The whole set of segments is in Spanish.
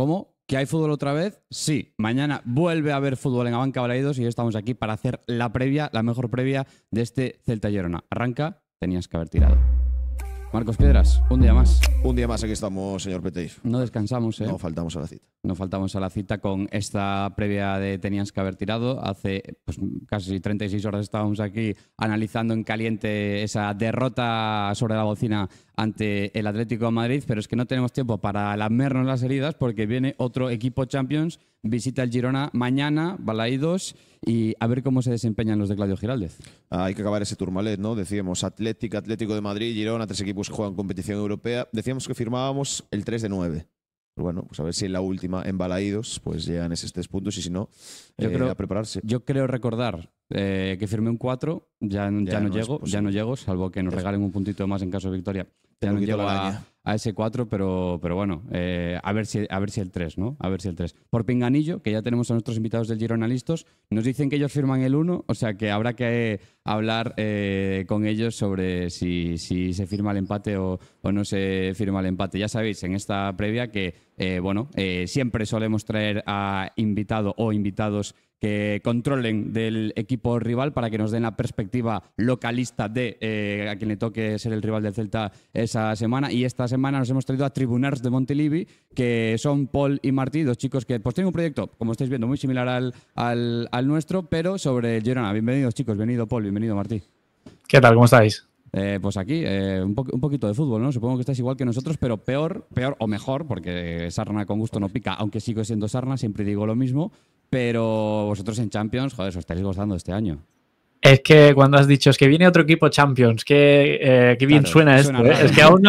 ¿Cómo? ¿Que hay fútbol otra vez? Sí, mañana vuelve a haber fútbol en Abanca Balaidos y estamos aquí para hacer la previa, la mejor previa de este Celta Llorona. Arranca, tenías que haber tirado. Marcos Piedras, un día más. Un día más aquí estamos, señor Petey. No descansamos, ¿eh? No faltamos a la cita. No faltamos a la cita con esta previa de tenías que haber tirado. Hace pues, casi 36 horas estábamos aquí analizando en caliente esa derrota sobre la bocina ante el Atlético de Madrid, pero es que no tenemos tiempo para lamernos las heridas porque viene otro equipo Champions, visita el Girona mañana, Balaídos, y a ver cómo se desempeñan los de Claudio Giraldez. Ah, hay que acabar ese turmalet, ¿no? Decíamos Atlético, Atlético de Madrid, Girona, tres equipos que juegan competición europea. Decíamos que firmábamos el 3 de 9 pues bueno, pues a ver si en la última, en Balaídos, pues llegan esos tres puntos y si no, yo eh, creo, a prepararse. Yo creo recordar eh, que firmé un 4, ya, ya, no, llego, ya no llego, salvo que nos regalen un puntito más en caso de victoria ya no llego a, a, ese 4, pero, pero bueno, eh, a, ver si, a ver si el 3, ¿no? A ver si el 3. Por Pinganillo, que ya tenemos a nuestros invitados del Girona listos, nos dicen que ellos firman el 1, o sea que habrá que hablar eh, con ellos sobre si, se firma el empate o, o, no se firma el empate. Ya sabéis, en esta previa que, eh, bueno, siempre solemos traer a invitado o invitados que controlen del equipo rival para que nos den la perspectiva localista de eh, a quien le toque ser el rival del Celta esa semana. Y esta semana nos hemos traído a Tribunars de Montelivi, que son Paul y Martí, dos chicos que pues tienen un proyecto, como estáis viendo, muy similar al, al, nuestro, pero sobre Gerona Bienvenidos chicos, bienvenido Paul, bienvenido Martí. ¿Qué tal? ¿Cómo estáis? Eh, pues aquí, eh, un, poquito de fútbol, ¿no? Supongo que estáis igual que nosotros, pero peor, peor o mejor, porque sarna con gusto no pica, aunque sigo siendo sarna, siempre digo lo mismo, pero vosotros en Champions, joder, os estáis gozando este año. Es que cuando has dicho, es que viene otro equipo Champions, que, eh, bien suena esto. ¿eh? Es que aún,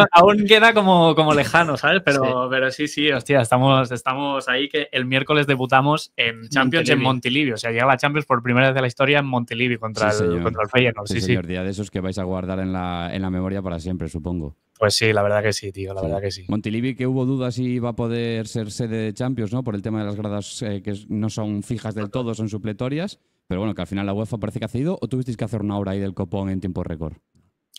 queda como, como lejano, ¿sabes? Pero sí. pero sí, sí, hostia, estamos, estamos ahí que el miércoles debutamos en Champions en Montilivi, O sea, llega la Champions por primera vez de la historia en Montilivi contra, el, contra el Feyenoord. Sí, sí, señor, día de esos que vais a guardar en la, en la memoria para siempre, supongo. Pues sí, la verdad que sí, tío, la verdad que sí. Montilivi, que hubo dudas si va a poder ser sede de Champions, ¿no? Por el tema de las gradas eh, que no son fijas del todo, son supletorias. Pero bueno, que al final la UEFA parece que ha cedido o tuvisteis que hacer una hora ahí del copón en tiempo récord.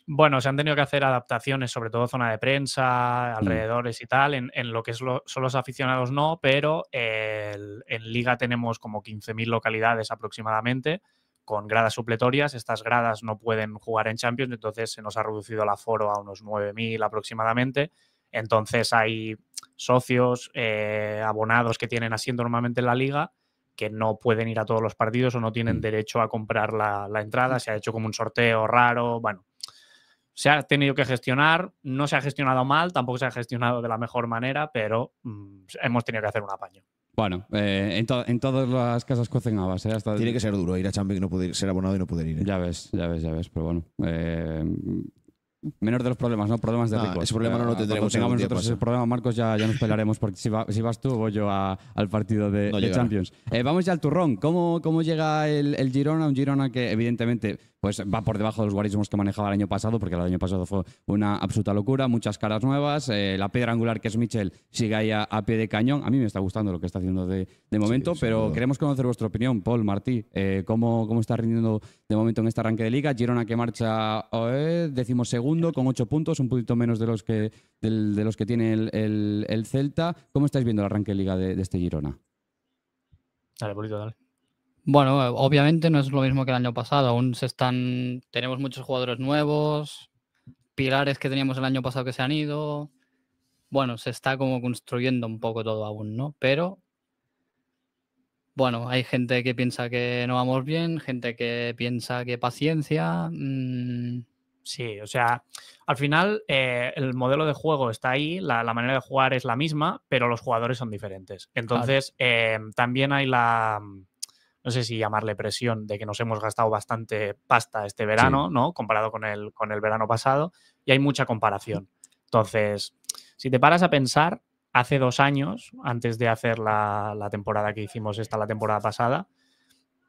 Bueno, se han tenido que hacer adaptaciones, sobre todo zona de prensa, mm. alrededores y tal. En, lo que son los aficionados no, pero eh, en Liga tenemos como 15.000 localidades aproximadamente con gradas supletorias. Estas gradas no pueden jugar en Champions, entonces se nos ha reducido el aforo a unos 9.000 aproximadamente. Entonces hay socios, eh, abonados que tienen asiento normalmente en la Liga que no pueden ir a todos los partidos o no tienen mm. derecho a comprar la, entrada, mm. se ha hecho como un sorteo raro, bueno, se ha tenido que gestionar, no se ha gestionado mal, tampoco se ha gestionado de la mejor manera, pero mm, hemos tenido que hacer un apaño. Bueno, eh, en, todas las casas cocen habas. ¿eh? Tiene que ser duro ir a Champions, no poder, ser abonado y no poder ir. Eh. Ya ves, ya ves, ya ves, pero bueno. Eh, menos de los problemas, ¿no? Problemas de ricos. ese problema no lo ah, tendremos. Cuando pues tengamos nosotros ese problema, Marcos, ya, nos pelearemos. Porque si, vas tú, voy yo al partido de, Champions. Eh, vamos ya al turrón. ¿Cómo, cómo llega el, el Girona? Un Girona que, evidentemente, pues va por debajo de los guarismos que manejaba el año pasado, porque el año pasado fue una absoluta locura, muchas caras nuevas, eh, la piedra angular que es Michel sigue ahí a, pie de cañón. A mí me está gustando lo que está haciendo de, momento, pero queremos conocer vuestra opinión, Paul, Martí, eh, ¿cómo, cómo está rindiendo de momento en este arranque de liga. Girona que marcha eh, segundo con ocho puntos, un poquito menos de los que, de los que tiene el, el, Celta. ¿Cómo estáis viendo el arranque de liga de, este Girona? Dale, bonito, dale. Bueno, obviamente no es lo mismo que el año pasado. Aún se están. Tenemos muchos jugadores nuevos, pilares que teníamos el año pasado que se han ido. Bueno, se está como construyendo un poco todo aún, ¿no? Pero. Bueno, hay gente que piensa que no vamos bien, gente que piensa que paciencia. Mm. Sí, o sea, al final eh, el modelo de juego está ahí, la, manera de jugar es la misma, pero los jugadores son diferentes. Entonces, eh, también hay la no sé si llamarle presión de que nos hemos gastado bastante pasta este verano, ¿no? Comparado con el, con el verano pasado, y hay mucha comparación. Entonces, si te paras a pensar, hace dos años, antes de hacer la, temporada que hicimos esta, la temporada pasada,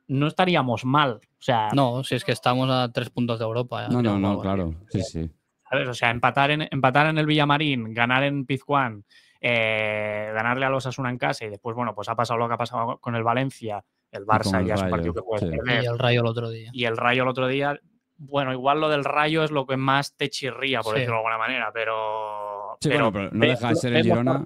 no estaríamos mal. O sea, no, si es que estamos a tres puntos de Europa. No, no, no, claro. Sí, sí. ¿Sabes? O sea, empatar en, empatar en el Villamarín, ganar en Pizjuán, eh, ganarle a los Asuna en casa y después, bueno, pues ha pasado lo que ha pasado con el Valencia, el Barça ya es un partido que puede Y el Rayo el otro día. Y el Rayo el otro día. Bueno, igual lo del Rayo es lo que más te chirría, por decirlo de alguna manera, pero. pero, no deja de ser el Girona.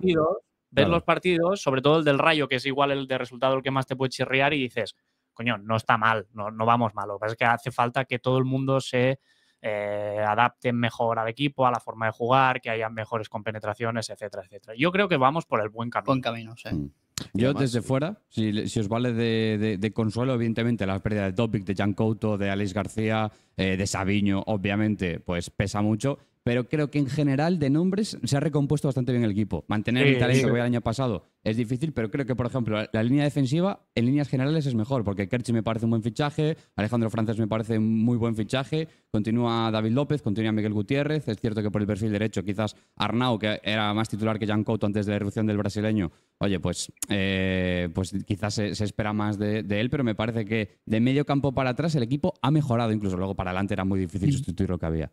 ves los partidos, sobre todo el del Rayo, que es igual el de resultado el que más te puede chirriar, y dices, coño, no está mal, no, vamos mal. Lo que pasa es que hace falta que todo el mundo se eh, adapte mejor al equipo, a la forma de jugar, que haya mejores compenetraciones, etcétera, etcétera. Yo creo que vamos por el buen camino. Buen camino, sí. Mm. Yo desde eh, fuera, si, os vale de, consuelo, evidentemente las pérdidas de Topic, de Jan Couto, de Alex García, eh, de Sabiño, obviamente, pues pesa mucho. Pero creo que en general, de nombres, se ha recompuesto bastante bien el equipo. Mantener el talento que el año pasado es difícil, pero creo que, por ejemplo, la, línea defensiva en líneas generales es mejor, porque Kerchi me parece un buen fichaje, Alejandro Frances me parece un muy buen fichaje, continúa David López, continúa Miguel Gutiérrez. Es cierto que por el perfil derecho, quizás Arnau, que era más titular que Jan Couto antes de la erupción del brasileño, oye, pues, eh, pues quizás se, espera más de, de él, pero me parece que de medio campo para atrás el equipo ha mejorado, incluso luego para adelante era muy difícil mm. sustituir lo que había.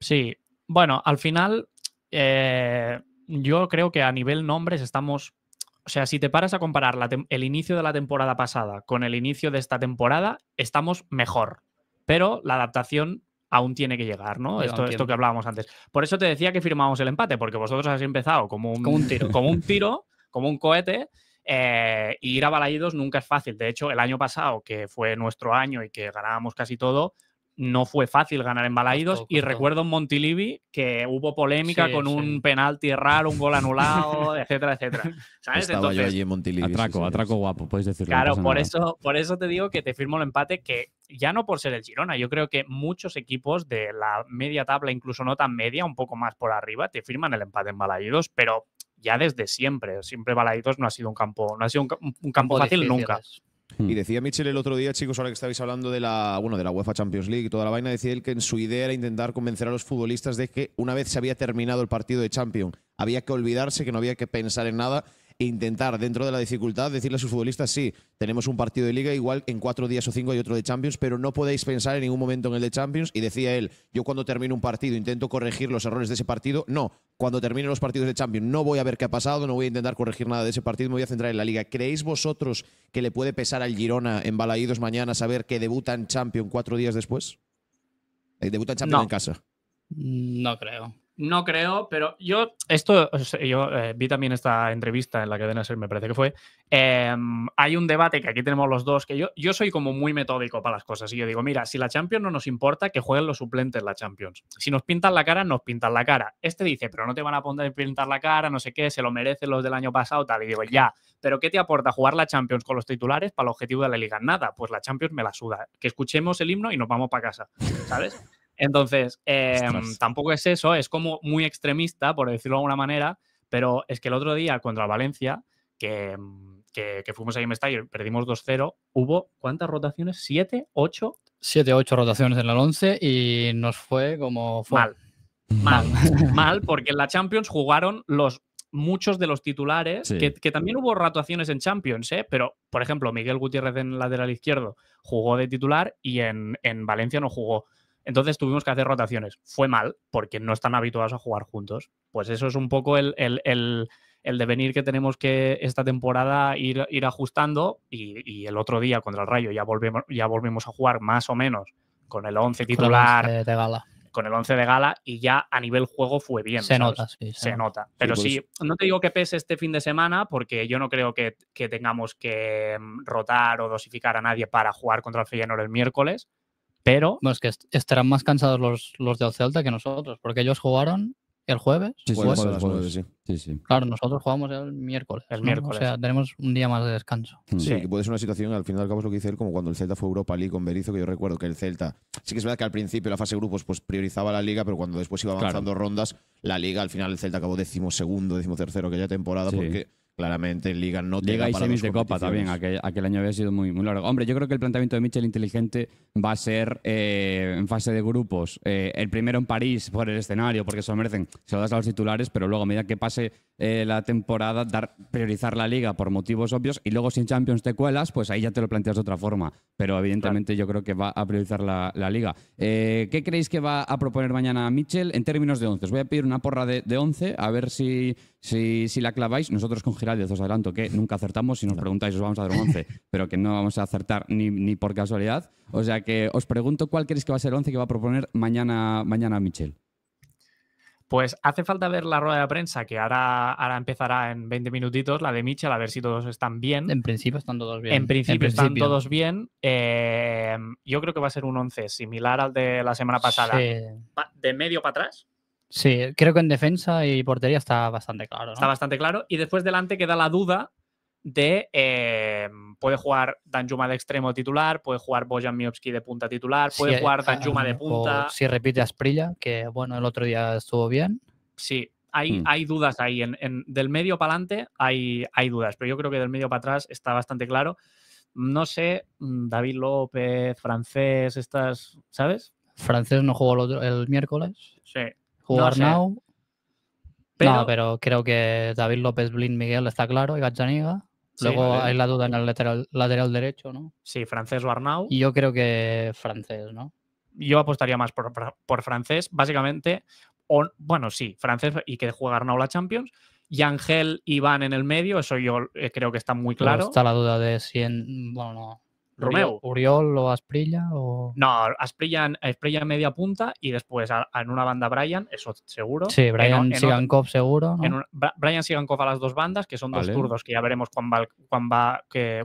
Sí, bueno, al final eh, yo creo que a nivel nombres estamos, o sea, si te paras a comparar el inicio de la temporada pasada con el inicio de esta temporada, estamos mejor, pero la adaptación aún tiene que llegar, ¿no? Esto, esto, que hablábamos antes. Por eso te decía que firmamos el empate, porque vosotros habéis empezado como un tiro, como un cohete, eh, ir a Balaídos nunca es fácil. De hecho, el año pasado, que fue nuestro año y que ganábamos casi todo, no fue fácil ganar en Balaídos. Y recuerdo en Montilivi que hubo polémica con un penalti raro, un gol anulado, etcétera, etcétera. Atraco, atraco guapo, puedes decirlo. Claro, por, eso, por eso te digo que te firmo el empate, que ya no por ser el Girona, yo creo que muchos equipos de la media tabla, incluso no tan media, un poco más por arriba, te firman el empate en Balaídos, pero ya desde siempre. Siempre Baladitos no ha sido un campo, no ha sido un, campo, fácil nunca. Hmm. Y decía Mitchell el otro día, chicos, ahora que estáis hablando de la, bueno, de la UEFA Champions League y toda la vaina, decía él que en su idea era intentar convencer a los futbolistas de que una vez se había terminado el partido de Champions, había que olvidarse, que no había que pensar en nada intentar, dentro de la dificultad, decirle a sus futbolistas, sí, tenemos un partido de liga, igual en cuatro días o cinco hay otro de Champions, pero no podéis pensar en ningún momento en el de Champions. Y decía él, yo cuando termino un partido intento corregir los errores de ese partido. No, cuando terminen los partidos de Champions no voy a ver qué ha pasado, no voy a intentar corregir nada de ese partido, me voy a centrar en la liga. ¿Creéis vosotros que le puede pesar al Girona en Balaídos mañana saber que debuta en Champions cuatro días después? Eh, ¿Debuta en Champions en casa? No creo. No creo, pero yo. Esto, yo eh, vi también esta entrevista en la cadena Ser, me parece que fue. Em, hay un debate que aquí tenemos los dos, que yo, yo soy como muy metódico para las cosas. Y yo digo, mira, si la Champions no nos importa, que jueguen los suplentes la Champions. Si nos pintan la cara, nos pintan la cara. Este dice, pero no te van a poner pintar la cara, no sé qué, se lo merecen los del año pasado, tal. Y digo, ya, pero ¿qué te aporta jugar la Champions con los titulares para el objetivo de la liga? Nada, pues la Champions me la suda. Que escuchemos el himno y nos vamos para casa, ¿sabes? Entonces, em, tampoco es eso, es como muy extremista, por decirlo de alguna manera, pero es que el otro día contra Valencia, que, mm, fuimos a en y perdimos 2-0, hubo ¿cuántas rotaciones? ¿Siete? ¿Ocho? Siete, ocho rotaciones en la 11 y nos fue como Mal. Mal, mal, porque en la Champions jugaron los muchos de los titulares, que, también hubo rotaciones en Champions, ¿eh? pero por ejemplo, Miguel Gutiérrez en lateral izquierdo jugó de titular y en, en Valencia no jugó. Entonces tuvimos que hacer rotaciones. Fue mal, porque no están habituados a jugar juntos. Pues eso es un poco el, devenir que tenemos que esta temporada ir, ir ajustando. Y, el otro día contra el Rayo ya volvimos, ya volvemos a jugar más o menos con el 11 titular. Con el 11 de gala. Con el 11 de gala y ya a nivel juego fue bien. Se nota, sí. Se, nota. Pero sí, no te digo que pese este fin de semana, porque yo no creo que, que tengamos que mm, rotar o dosificar a nadie para jugar contra el Feyenoord el miércoles pero es que estarán más cansados los, los del Celta que nosotros, porque ellos jugaron el jueves. Sí, sí, sí. Claro, nosotros jugamos el miércoles. El miércoles. O sea, tenemos un día más de descanso. Hmm. Sí, que puede ser una situación, al final acabamos lo que dice él, como cuando el Celta fue Europa League con Berizzo, que yo recuerdo que el Celta, sí que es verdad que al principio la fase grupos pues priorizaba la liga, pero cuando después iba avanzando rondas, la liga, al final el Celta acabó décimo segundo, décimo tercero aquella temporada, porque claramente Liga no Liga y de Copa también, aquel, año había sido muy, muy largo. Hombre, yo creo que el planteamiento de Mitchell inteligente va a ser eh, en fase de grupos, eh, el primero en París por el escenario, porque se lo merecen, se lo das a los titulares, pero luego a medida que pase eh, la temporada, dar, priorizar la liga por motivos obvios y luego sin Champions te cuelas, pues ahí ya te lo planteas de otra forma. Pero evidentemente yo creo que va a priorizar la, liga. Eh, ¿Qué creéis que va a proponer mañana Mitchell en términos de 11? Os voy a pedir una porra de, once 11, a ver si, si, la claváis. Nosotros con Giraldez os adelanto que nunca acertamos. Si nos preguntáis, os vamos a dar un 11, pero que no vamos a acertar ni, por casualidad. O sea que os pregunto cuál creéis que va a ser el 11 que va a proponer mañana, mañana Mitchell. Pues hace falta ver la rueda de prensa que ahora, ahora empezará en 20 minutitos, la de Mitchell, a ver si todos están bien. En principio están todos bien. En principio, están todos bien. Em, yo creo que va a ser un 11 similar al de la semana pasada. De medio para atrás. Sí, creo que en defensa y portería está bastante claro. Está bastante claro. Y después delante queda la duda de eh, puede jugar Danjuma de extremo titular, puede jugar Bojan Miovski de punta titular, puede jugar eh, Danjuma de punta. si repite Asprilla, que bueno, el otro día estuvo bien. Sí, hay, mm. hay dudas ahí. En, del medio para adelante hay, hay dudas, pero yo creo que del medio para atrás está bastante claro. No sé, mm, David López, francés, estas, ¿sabes? Francés no jugó el, miércoles. Sí. jugar no No, pero creo que David López, Blin, Miguel está claro y Gazzaniga. Luego hay la duda en el lateral, lateral derecho, ¿no? Sí, francés o Arnau. Y yo creo que francés, ¿no? Yo apostaría más por, francés, básicamente. O, bueno, sí, francés y que juega Arnau la Champions. Y Ángel Iván en el medio, eso yo eh, creo que está muy claro. está la duda de si en. Bueno, no. Romeo. Uriol o Asprilla o... No, Asprilla, Asprilla en media punta y después en una banda Brian, eso seguro. Sí, Brian Sigankov seguro. Brian Sigankov a las dos bandas, que son dos turdos, que ya veremos va,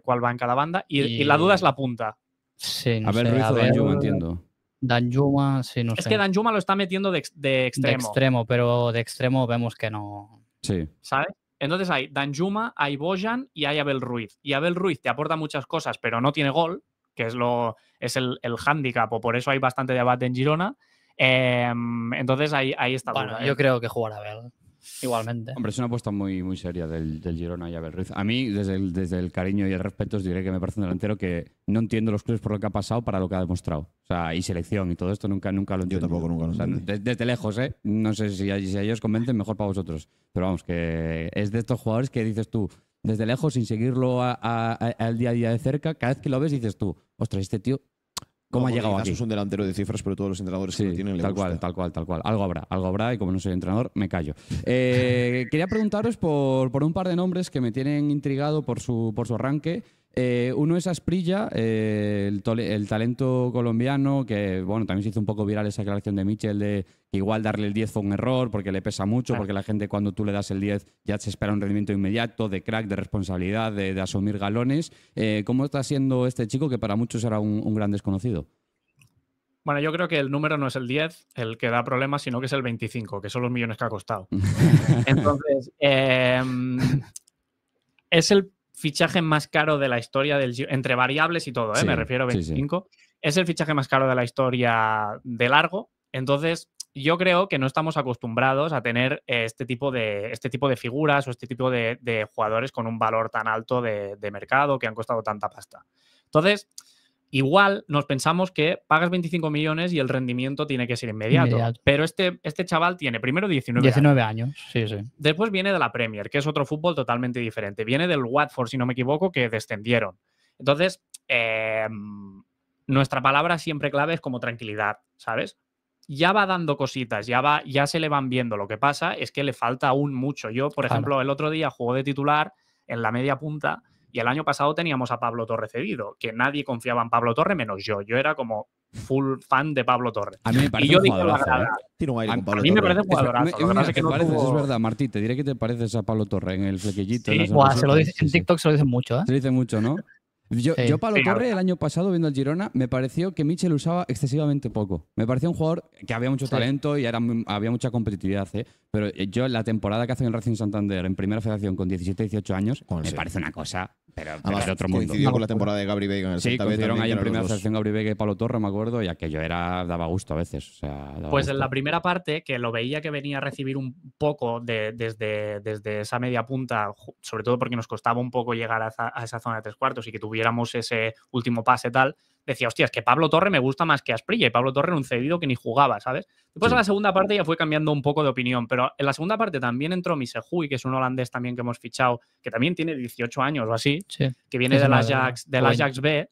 cuál va en cada banda. Y, la duda es la punta. Sí, a ver, Ruiz entiendo. Danjuma, sí, no es sé. Es que Danjuma lo está metiendo de, de, extremo. De extremo, pero de extremo vemos que no. Sí. ¿Sabes? Entonces hay Danjuma, hay Bojan y hay Abel Ruiz. Y Abel Ruiz te aporta muchas cosas, pero no tiene gol, que es, lo, es el, hándicap, o por eso hay bastante debate en Girona. Em, entonces ahí, está. Bueno, yo eh. creo que jugará Abel. Igualmente. Hombre, es una apuesta muy, muy seria del, del Girona y Abel Ruiz. A mí, desde el, desde el cariño y el respeto, os diré que me parece un delantero que no entiendo los clubes por lo que ha pasado para lo que ha demostrado. O sea, y selección y todo esto nunca, nunca lo entiendo. Yo tampoco nunca lo entiendo. desde, lejos, ¿eh? No sé si, si ellos convencen, mejor para vosotros. Pero vamos, que es de estos jugadores que dices tú, desde lejos, sin seguirlo al día a día de cerca, cada vez que lo ves dices tú, ostras, este tío cómo ha llegado aquí. Es un delantero de cifras, pero todos los entrenadores sí, que lo tienen le Tal cual, tal cual, tal cual. Algo habrá, algo habrá, y como no soy entrenador, me callo. Eh, quería preguntaros por, por, un par de nombres que me tienen intrigado por su, por su arranque. Eh, uno es Asprilla, eh, el, talento colombiano, que bueno, también se hizo un poco viral esa aclaración de Mitchell de igual darle el 10 fue un error porque le pesa mucho, porque la gente cuando tú le das el 10 ya se espera un rendimiento inmediato de crack, de responsabilidad, de, asumir galones. Eh, ¿Cómo está siendo este chico que para muchos era un, gran desconocido? Bueno, yo creo que el número no es el 10 el que da problemas, sino que es el 25, que son los millones que ha costado. Entonces, em, es el fichaje más caro de la historia del entre variables y todo, ¿eh? me refiero a 25, es el fichaje más caro de la historia de largo. Entonces, yo creo que no estamos acostumbrados a tener eh, este tipo de, este tipo de figuras o este tipo de, jugadores con un valor tan alto de, de mercado que han costado tanta pasta. Entonces, igual nos pensamos que pagas 25 millones y el rendimiento tiene que ser inmediato. Pero este, este chaval tiene primero 19, años. Después viene de la Premier, que es otro fútbol totalmente diferente. Viene del Watford, si no me equivoco, que descendieron. Entonces, em, nuestra palabra siempre clave es como tranquilidad, ¿sabes? Ya va dando cositas, ya, va, ya se le van viendo. Lo que pasa es que le falta aún mucho. Yo, por ejemplo, el otro día jugó de titular en la media punta y el año pasado teníamos a Pablo Torre cedido, que nadie confiaba en Pablo Torre menos yo. Yo era como full fan de Pablo Torre. A mí me parece y yo un eh. a, mí me parece un jugadorazo. Es, que es verdad, Martí, te diré que te pareces a Pablo Torre en el flequillito. en se lo dice, en TikTok se lo dicen mucho. ¿eh? Se lo dicen mucho, ¿no? Yo, yo Torre, el año pasado, viendo el Girona, me pareció que Michel usaba excesivamente poco. Me pareció un jugador que había mucho talento y era, había mucha competitividad, ¿eh? Pero eh, yo, la temporada que hace en el Racing Santander en primera federación con 17, 18 años, me parece una cosa, pero, de otro mundo. Coincidió con la temporada de Gabri Vega en el Sí, coincidieron en primera federación Gabri y Pablo Torre, me acuerdo, y aquello era, daba gusto a veces. O sea, pues en la primera parte, que lo veía que venía a recibir un poco de, desde, desde esa media punta, sobre todo porque nos costaba un poco llegar a a esa zona de tres cuartos y que tuviera diéramos ese último pase tal, decía, hostia, es que Pablo Torre me gusta más que Asprilla y Pablo Torre era un cedido que ni jugaba, ¿sabes? Después a en la segunda parte ya fue cambiando un poco de opinión, pero en la segunda parte también entró Misehui, que es un holandés también que hemos fichado, que también tiene 18 años o así, que viene de las Ajax, B.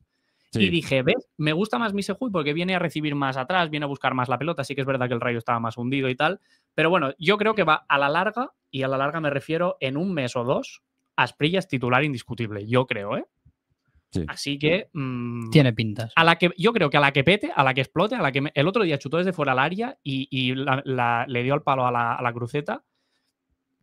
Y dije, ve, Me gusta más Misehui porque viene a recibir más atrás, viene a buscar más la pelota. así que es verdad que el rayo estaba más hundido y tal. Pero bueno, yo creo que va a la larga, y a la larga me refiero en un mes o dos, Asprilla es titular indiscutible, yo creo, ¿eh? Así que. Mm, Tiene pintas. A la que, yo creo que a la que pete, a la que explote, a la que. el otro día chutó desde fuera al área y, le dio el palo a la, a la cruceta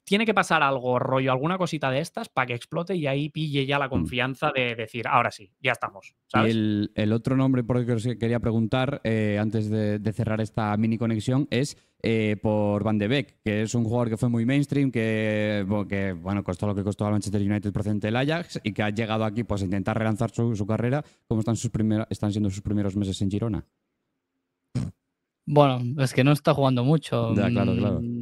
tiene que pasar algo, rollo, alguna cosita de estas para que explote y ahí pille ya la mm. confianza de decir, ahora sí, ya estamos. el, otro nombre por el que os quería preguntar eh, antes de, cerrar esta mini conexión es eh, por Van de Beek, que es un jugador que fue muy mainstream, que, bueno, costó lo que costó al Manchester United procedente del Ajax y que ha llegado aquí pues, a intentar relanzar su, carrera. ¿Cómo están, sus están siendo sus primeros meses en Girona? Bueno, es que no está jugando mucho. Mm,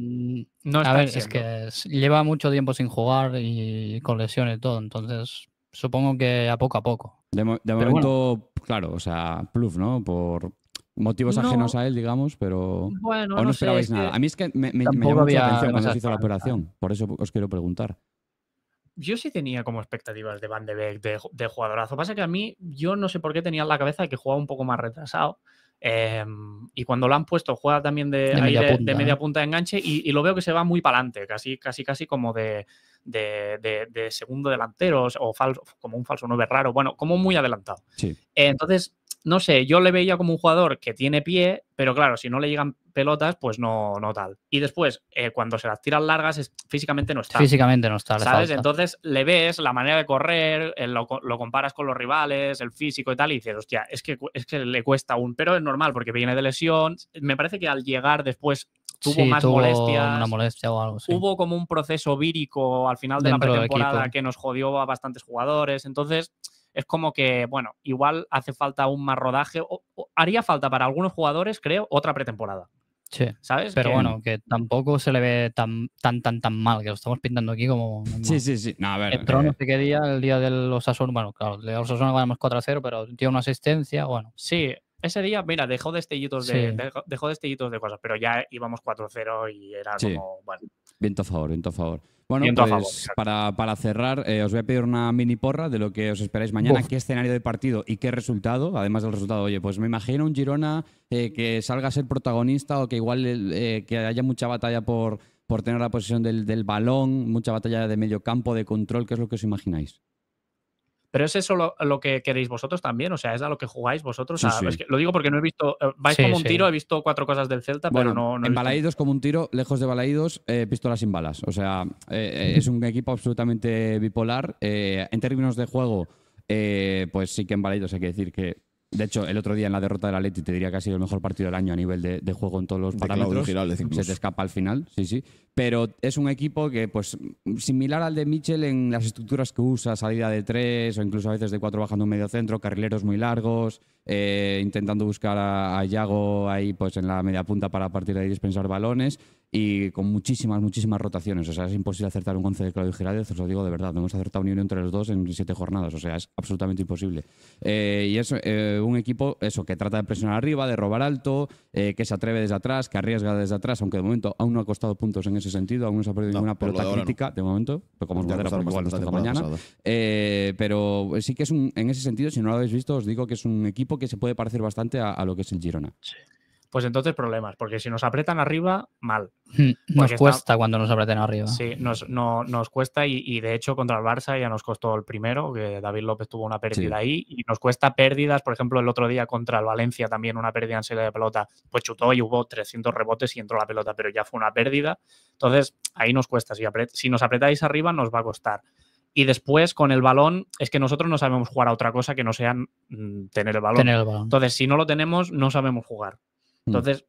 no a ver, si es que lleva mucho tiempo sin jugar y con lesiones y todo, entonces supongo que a poco a poco. De, momento, claro, o sea, plus ¿no? Por motivos ajenos a él, digamos, pero bueno, no, esperabais nada. A mí es que me, me, la atención cuando se hizo la operación, por eso os quiero preguntar yo sí tenía como expectativas de Van de Beek, de, de jugadorazo. Pasa que a mí, yo no sé por qué tenía en la cabeza que jugaba un poco más retrasado. Em, y cuando lo han puesto, juega también de, de, media, ¿eh? punta, de enganche y, lo veo que se va muy para adelante, casi, casi, casi como de, de, segundo delanteros o falso, como un falso nueve raro, bueno, como muy adelantado. Eh, entonces, no sé, yo le veía como un jugador que tiene pie, pero claro, si no le llegan pelotas, pues no, no tal. Y después, eh, cuando se las tiran largas, físicamente no está. Físicamente no está. ¿Sabes? Entonces le ves la manera de correr, eh, lo, comparas con los rivales, el físico y tal, y dices, hostia, es que, es que le cuesta un, pero es normal porque viene de lesión. Me parece que al llegar después tuvo más molestias. molestia Hubo como un proceso vírico al final de la pretemporada que nos jodió a bastantes jugadores. Entonces, es como que, bueno, igual hace falta un más rodaje. haría falta para algunos jugadores, creo, otra pretemporada. Sí, ¿sabes? Pero bueno, que tampoco se le ve tan, tan, tan, tan mal, que lo estamos pintando aquí como. Sí, sí, sí. No, a ver. Entró, no eh, sé qué día, el día de los Asun. Bueno, claro, el día los ganamos 4 0, pero tiene una asistencia, bueno. Sí, ese día, mira, dejó destellitos de, dejó destellitos de cosas, pero ya íbamos 4-0 y era como. Bueno. Viento a favor, viento a favor. Bueno, entonces, pues para, cerrar, eh, os voy a pedir una mini porra de lo que os esperáis mañana, qué escenario de partido y qué resultado. Además del resultado, oye, pues me imagino un Girona eh, que salga a ser protagonista o que igual eh, que haya mucha batalla por, por tener la posición del, del balón, mucha batalla de medio campo, de control, ¿qué es lo que os imagináis? Pero es eso lo, que queréis vosotros también, o sea, es a lo que jugáis vosotros. lo digo porque no he visto, eh, vais como un tiro, he visto cuatro cosas del Celta, pero no... no en Balaídos como un tiro, lejos de Balaídos, eh, pistolas sin balas. O sea, eh, es un equipo absolutamente bipolar. en términos de juego, pues sí que en Balaídos hay que decir que de hecho, el otro día en la derrota la Leti te diría que ha sido el mejor partido del año a nivel de, juego en todos los parámetros. Se te escapa al final, sí, sí. Pero es un equipo que, pues, similar al de Mitchell en las estructuras que usa, salida de tres o incluso a veces de cuatro bajando un medio centro, carrileros muy largos, eh, intentando buscar a, Yago ahí, pues, en la media punta para partir de ahí dispensar balones y con muchísimas, muchísimas rotaciones. O sea, es imposible acertar un once de Claudio Girardi. os lo digo de verdad. No hemos acertado ni uno entre los dos en siete jornadas. O sea, es absolutamente imposible. Eh, y es eh, un equipo, eso, que trata de presionar arriba, de robar alto, eh, que se atreve desde atrás, que arriesga desde atrás, aunque de momento aún no ha costado puntos en ese sentido, aún no se ha perdido ninguna pelota crítica, de momento, pero pues como os a porque igual nos toca mañana. pero sí que es un, en ese sentido, si no lo habéis visto, os digo que es un equipo que se puede parecer bastante a, lo que es el Girona pues entonces problemas, porque si nos apretan arriba, mal. Hmm, nos cuesta cuando nos apretan arriba. Sí, nos, no, nos cuesta y, de hecho contra el Barça ya nos costó el primero, que David López tuvo una pérdida ahí y nos cuesta pérdidas, por ejemplo, el otro día contra el Valencia también una pérdida en serie de pelota, pues chutó y hubo 300 rebotes y entró la pelota, pero ya fue una pérdida. Entonces, ahí nos cuesta, si, si nos apretáis arriba nos va a costar y después con el balón es que nosotros no sabemos jugar a otra cosa que no sea mm, tener el balón. Entonces, si no lo tenemos, no sabemos jugar. Mm. Entonces,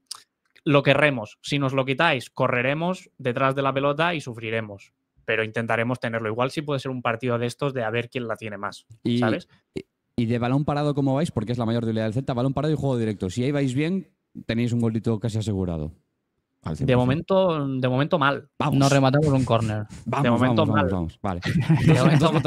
lo querremos. Si nos lo quitáis, correremos detrás de la pelota y sufriremos. Pero intentaremos tenerlo. Igual si puede ser un partido de estos de a ver quién la tiene más. Y, ¿Sabes? Y de balón parado, ¿cómo vais? Porque es la mayor debilidad del Celta. Balón parado y juego directo. Si ahí vais bien, tenéis un golito casi asegurado. De momento, de momento mal. No rematamos un córner. De momento mal. De momento,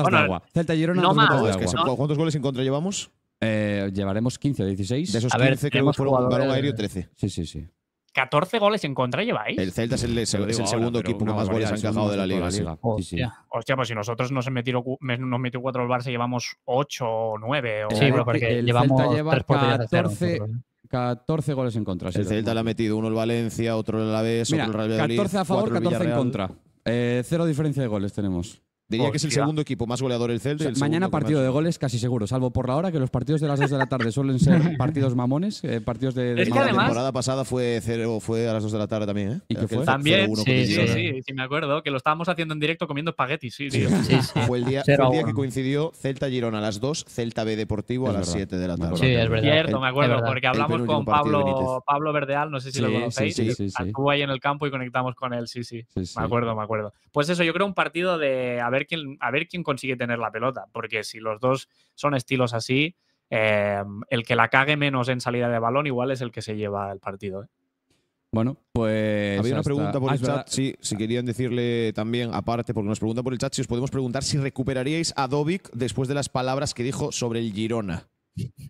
¿Cuántos goles en contra llevamos? Eh, llevaremos 15 o 16. De esos 15 creo que fueron un balón aéreo 13. Sí, sí, sí. 14 goles en contra lleváis. El Celta es el, segundo equipo que más goles ha encajado de la liga. Sí. Hostia. pues si nosotros nos metió, nos metió 4 el Barça, llevamos 8 o 9. Sí, pero porque el llevamos Celta lleva 14, 14 ¿eh? goles en contra. Si el Celta le ha metido uno el Valencia, otro el Alavés, otro el Real Madrid. 14 a favor, 14 en contra. Eh, cero diferencia de goles tenemos. Diría que es el segundo equipo más goleador el Celta. mañana partido de goles casi seguro, salvo por la hora que los partidos de las 2 de la tarde suelen ser partidos mamones, eh, partidos de, La temporada pasada fue fue a las 2 de la tarde también, ¿eh? ¿Y que fue? También, sí, sí, sí, sí, me acuerdo, que lo estábamos haciendo en directo comiendo espaguetis, sí, sí. Fue el día, que coincidió Celta Girona a las 2, Celta B Deportivo a las 7 de la tarde. Sí, es verdad. Cierto, me acuerdo, porque hablamos con Pablo, Pablo Verdeal, no sé si lo conocéis, estuvo ahí en el campo y conectamos con él, sí, sí. Me acuerdo, me acuerdo. Pues eso, yo creo un partido de a ver quién consigue tener la pelota, porque si los dos son estilos así, em, el que la cague menos en salida de balón igual es el que se lleva el partido. ¿eh? Bueno, pues. Había una pregunta por ah, el chat, sí, si querían decirle también, aparte, porque nos pregunta por el chat, si os podemos preguntar si recuperaríais a Dovic después de las palabras que dijo sobre el Girona.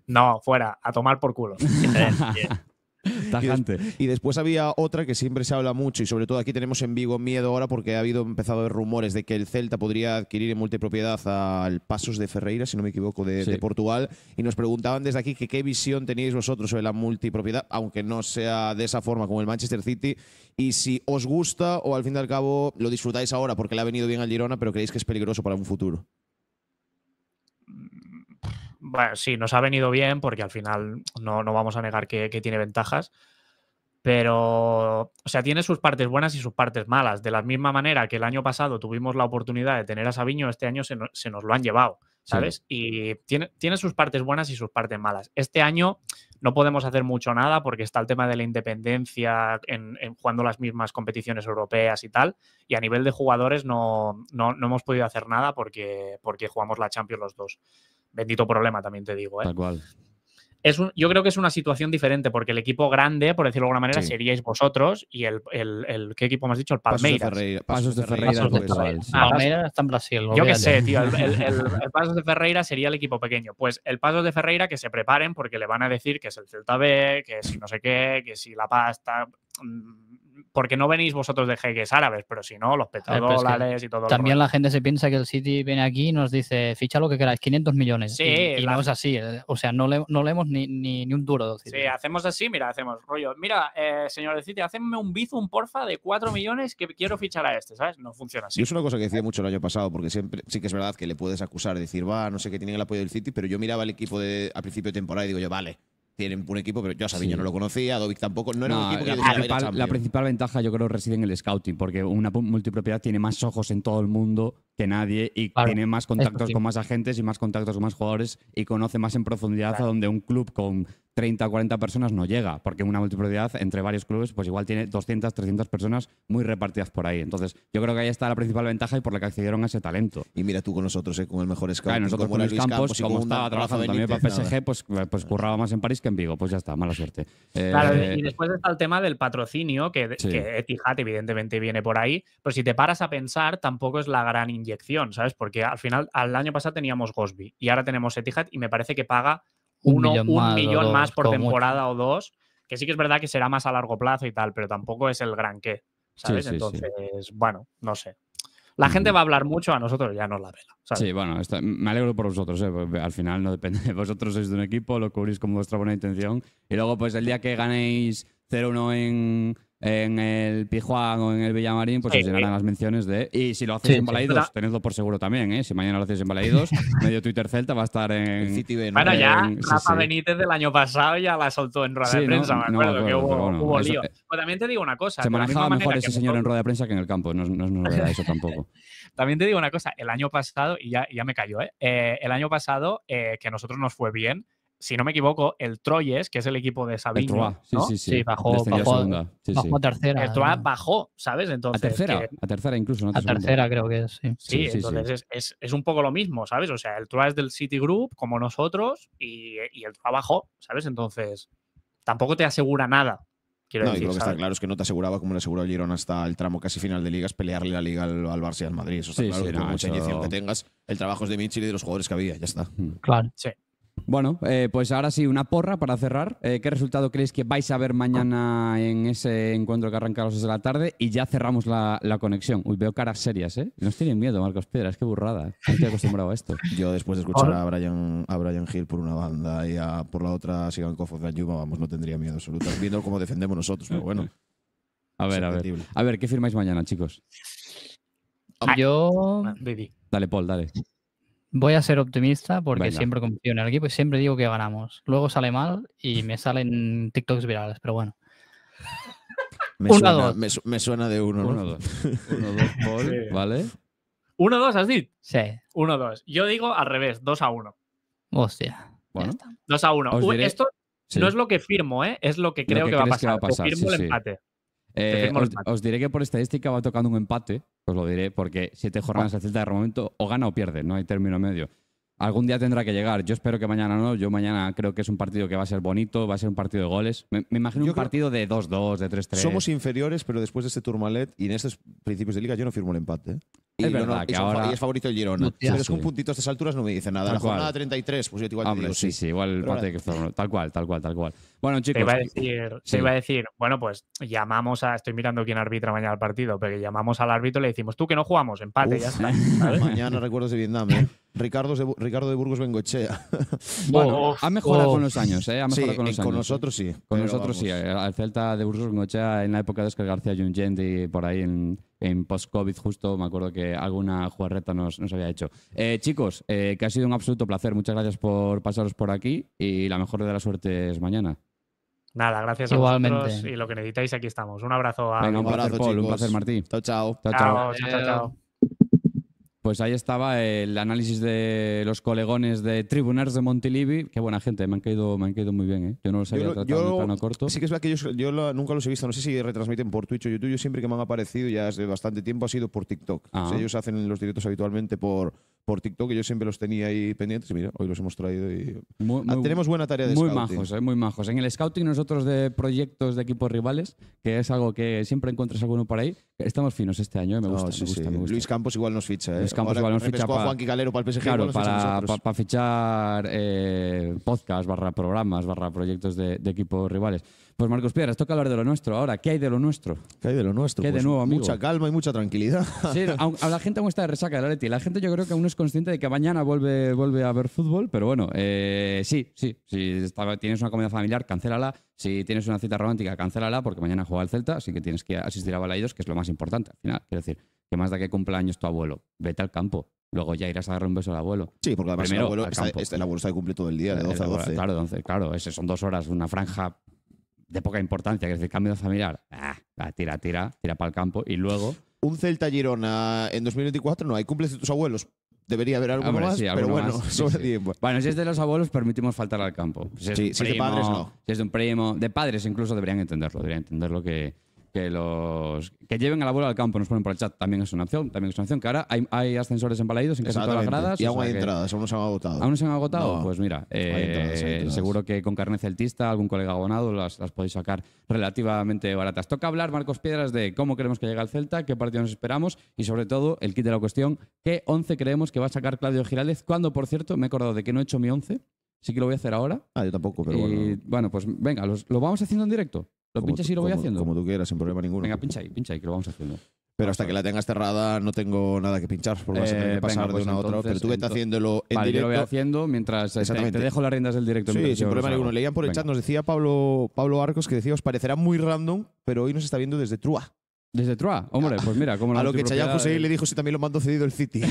No, fuera, a tomar por culo. Y, después había otra que siempre se habla mucho y sobre todo aquí tenemos en Vigo miedo ahora porque ha habido empezado a haber rumores de que el Celta podría adquirir en multipropiedad al Pasos de Ferreira, si no me equivoco, de, Portugal y nos preguntaban desde aquí que qué visión teníais vosotros sobre la multipropiedad, aunque no sea de esa forma como el Manchester City y si os gusta o al fin y al cabo lo disfrutáis ahora porque le ha venido bien al Girona, pero creéis que es peligroso para un futuro bueno, sí, nos ha venido bien porque al final no, no vamos a negar que, que, tiene ventajas, pero, o sea, tiene sus partes buenas y sus partes malas. De la misma manera que el año pasado tuvimos la oportunidad de tener a Sabiño, este año se, nos lo han llevado, ¿sabes? Y tiene, tiene sus partes buenas y sus partes malas. Este año no podemos hacer mucho nada porque está el tema de la independencia en, en jugando las mismas competiciones europeas y tal. Y a nivel de jugadores no, no, no hemos podido hacer nada porque, porque jugamos la Champions los dos bendito problema también te digo. ¿eh? Tal cual. Es yo creo que es una situación diferente, porque el equipo grande, por decirlo de alguna manera, seríais vosotros y el, ¿qué equipo hemos dicho? El Palmeiras. Pasos de Ferreira. Palmeiras está en Brasil. Yo qué sé, tío. El, Pasos de Ferreira sería el equipo pequeño. Pues el Pasos de Ferreira que se preparen porque le van a decir que es el Celta B, que es no sé qué, que si la pasta mm, porque no venís vosotros de jeques árabes, pero si no, los petrodólares y todo. También la gente se piensa que el City viene aquí y nos dice, ficha lo que queráis, 500 millones. Sí, y, y así. Eh, o sea, no, le, no leemos ni, un duro. Sí, hacemos así, mira, hacemos rollo. Mira, eh, señor del City, hacenme un un porfa, de 4 millones que quiero fichar a este, ¿sabes? No funciona así. Y es una cosa que decía mucho el año pasado, porque siempre sí que es verdad que le puedes acusar, de decir, va, no sé qué tienen el apoyo del City, pero yo miraba el equipo de, a principio de temporada y digo yo, vale, tienen un equipo, pero yo a Sabiño no lo conocía, a Dovic tampoco, no era un equipo que la, la principal ventaja yo creo reside en el scouting, porque una multipropiedad tiene más ojos en todo el mundo que nadie y tiene más contactos con más agentes y más contactos con más jugadores y conoce más en profundidad a donde un club con 30 o 40 personas no llega, porque una multiplicidad entre varios clubes pues igual tiene 200, 300 personas muy repartidas por ahí. Entonces yo creo que ahí está la principal ventaja y por la que accedieron a ese talento. Y mira tú con nosotros, ¿eh? con el mejor scout. Claro, con Luis Campos, como estaba trabajando también para PSG, pues, pues curraba más en París que en Vigo, pues ya está, mala suerte. Claro, y eh, después está el tema del patrocinio, que, que Etihad evidentemente viene por ahí, pero pues si te paras a pensar, tampoco es la gran inyección inyección, ¿sabes? Porque al final, al año pasado teníamos Gosby y ahora tenemos Etihad y me parece que paga un millón, un más, millón más, por temporada o dos, que sí que es verdad que será más a largo plazo y tal, pero tampoco es el gran qué, ¿sabes? Entonces, bueno, no sé. La mm. gente va a hablar mucho, a nosotros ya nos la vela. Sí, bueno, me alegro por vosotros, ¿eh? al final no depende. De vosotros sois de un equipo, lo cubrís con vuestra buena intención y luego pues el día que ganéis 0-1 en en el Pijuan o en el Villamarín, pues se llenarán las menciones de. Y si lo haces en Valaidos, tenedlo por seguro también, ¿eh? Si mañana lo haces en Balaidos, medio Twitter Celta va a estar en. City Bueno, ya Rafa Benítez del año pasado ya la soltó en rueda de prensa, me acuerdo, que hubo, lío. Eh, también te digo una cosa. Se manejaba mejor ese señor en rueda de prensa que en el campo, no, no es era eso tampoco. también te digo una cosa, el año pasado, y ya, me cayó, ¿eh? ¿eh? el año pasado, eh, que a nosotros nos fue bien, si no me equivoco, el Troyes, que es el equipo de Sabino. El sí, sí, sí, sí. bajó, bajó, bajó a tercera. El Troyes bajó, ¿sabes? Entonces, a tercera, a tercera incluso. No a tercera creo que es, sí. Sí, entonces es, es, un poco lo mismo, ¿sabes? O sea, el Troyes del del Citigroup, como nosotros, y, y el Troyes bajó, ¿sabes? Entonces, tampoco te asegura nada. Quiero no, decir, y lo que está claro es que no te aseguraba, como le aseguró el Girona hasta el tramo casi final de ligas, pelearle la liga al, al Barça y al Madrid. o sea claro que no, mucha inyección que tengas, el trabajo es de Mitchell y de los jugadores que había, ya está. Mm. Claro. Sí. Bueno, eh, pues ahora sí, una porra para cerrar. Eh, ¿Qué resultado creéis que vais a ver mañana en ese encuentro que arranca a las 6 de la tarde? Y ya cerramos la, conexión. Uy, veo caras serias, ¿eh? No os tienen miedo, Marcos Pedra, es que burrada. No estoy acostumbrado a esto. Yo, después de escuchar a Brian, a Brian Hill por una banda y a, por la otra, Sigan Kofos de Ayuma, vamos, no tendría miedo absoluto. Viendo cómo defendemos nosotros, pero bueno. A ver, a ver. A ver, ¿qué firmáis mañana, chicos? Yo. Dale, Paul, dale. Voy a ser optimista porque siempre confío en el equipo y siempre digo que ganamos. Luego sale mal y me salen TikToks virales, pero bueno. Me, uno, suena, dos. Me, suena de 1 uno, dos. uno, dos, ¿vale? 1-2, has dicho. Sí. 1-2. Yo digo al revés, 2 a 1. Hostia. Bueno, 2 a 1. Esto no es lo que firmo, ¿eh? es lo que creo que, va a pasar. Que va a pasar. firmo sí, el empate. Eh, os, diré que por estadística va tocando un empate, os lo diré, porque siete jornadas al ah. Celta de momento o gana o pierde, no hay término medio. Algún día tendrá que llegar, yo espero que mañana no, yo mañana creo que es un partido que va a ser bonito, va a ser un partido de goles. Me, imagino un partido de 2-2, de 3-3. Somos inferiores, pero después de este turmalet y en estos principios de liga yo no firmo el empate. ¿eh? Y es verdad, que ahora... es favorito el Girona. No, pero es que un puntito a estas alturas no me dice nada. la jugada 33, pues yo igual te digo, sí, sí, igual parte que Tal cual, tal cual, tal cual. Bueno, chicos. se iba a decir, iba a decir bueno, pues llamamos a. Estoy mirando quién arbitra mañana el partido, pero llamamos al árbitro y le decimos, tú que no jugamos, empate, ya está. Mañana recuerdo de Vietnam, ¿eh? Ricardo de, Ricardo Burgos Bengochea. Bueno, ha mejorado con los años, ¿eh? Ha mejorado con eh, nosotros sí. Con nosotros sí. Eh, al Celta de Burgos Bengochea en la época de Oscar García Jungent y por ahí en, post-COVID justo, me acuerdo que alguna jugarreta nos, había hecho. Eh, chicos, que ha sido un absoluto placer. Muchas gracias por pasaros por aquí y la mejor de las suertes mañana. Nada, gracias a vosotros y lo que necesitáis aquí estamos. Un abrazo a Venga, un, abrazo, placer, un placer Martí. chao, chao. chao, chao. Pues ahí estaba el análisis de los colegones de Tribunals de Montilivi. Qué buena gente, me han caído, me han caído muy bien. ¿eh? Yo no los había tratado yo, en plano corto. Sí que es verdad que yo, nunca los he visto. No sé si retransmiten por Twitch o YouTube. Yo siempre que me han aparecido ya hace bastante tiempo ha sido por TikTok. Ah. ellos hacen los directos habitualmente por, por TikTok, que yo siempre los tenía ahí pendientes y mira, hoy los hemos traído y ah, tenemos buena tarea de muy majos, eh, muy majos. En el scouting nosotros de proyectos de equipos rivales, que es algo que siempre encuentras alguno por ahí, estamos finos este año, eh, me, gusta, Luis Campos igual nos ficha, eh. Luis Campos igual nos ficha para para fichar podcast barra programas barra proyectos de equipos rivales. Pues Marcos Piedras, toca hablar de lo nuestro ahora. ¿Qué hay de lo nuestro? ¿Qué hay de lo nuestro? ¿Qué de pues nuevo, Mucha calma y mucha tranquilidad. Sí, a, la gente aún está de resaca de la La gente yo creo que aún es consciente de que mañana vuelve, vuelve a ver fútbol, pero bueno, eh, sí, sí. Si tienes una comida familiar, cancélala. Si tienes una cita romántica, cancélala porque mañana juega el Celta, así que tienes que asistir a Balaidos, que es lo más importante al final. Quiero decir, que más da que cumpleaños tu abuelo, vete al campo. Luego ya irás a dar un beso al abuelo. Sí, porque además el, abuelo está, el de cumple todo el día, de 12 a 12. Claro, claro, son dos horas, una franja de poca importancia, que es el cambio familiar. Ah, tira, tira, tira para el campo y luego. Un Celta Girona en 2024, no, hay cumple de tus abuelos. Debería haber algo más, pero bueno, Bueno, si es de los abuelos, permitimos faltar al campo. Si es, de padres, no. Si es de un primo, de padres incluso deberían entenderlo, deberían entenderlo que que los que lleven a la bola al campo, nos ponen por el chat, también es una opción, también es una opción, que ahora hay, hay ascensores en en casi todas las gradas. Y agua de entradas, aún no se han agotado. ¿Aún se han agotado? pues mira, eh, seguro que con carne celtista, algún colega abonado, las, podéis sacar relativamente baratas. Toca hablar, Marcos Piedras, de cómo queremos que llegue al Celta, qué partido nos esperamos y sobre todo, el kit de la cuestión, qué 11 creemos que va a sacar Claudio Girález cuando, por cierto, me he acordado de que no he hecho mi 11. Sí que lo voy a hacer ahora. Ah, yo tampoco, pero y, bueno. pues venga, lo vamos haciendo en directo. Lo pinches y lo voy haciendo. Como tú quieras, sin problema ninguno. Venga, pincha ahí, pincha ahí, que lo vamos haciendo. Pero hasta que la tengas cerrada no tengo nada que pinchar, porque vas a tener que pasar de pues una a otra. Pero tú vete haciéndolo en vale, directo. Yo lo voy haciendo mientras Exactamente. Te, dejo las riendas del directo. Sí, sin problema ninguno. Leían por el chat, nos decía Pablo, Pablo Arcos que decía, os parecerá muy random, pero hoy nos está viendo desde Trua. Desde Troyes, hombre, pues mira, A lo que Chayán José le dijo si también lo mandó cedido el City.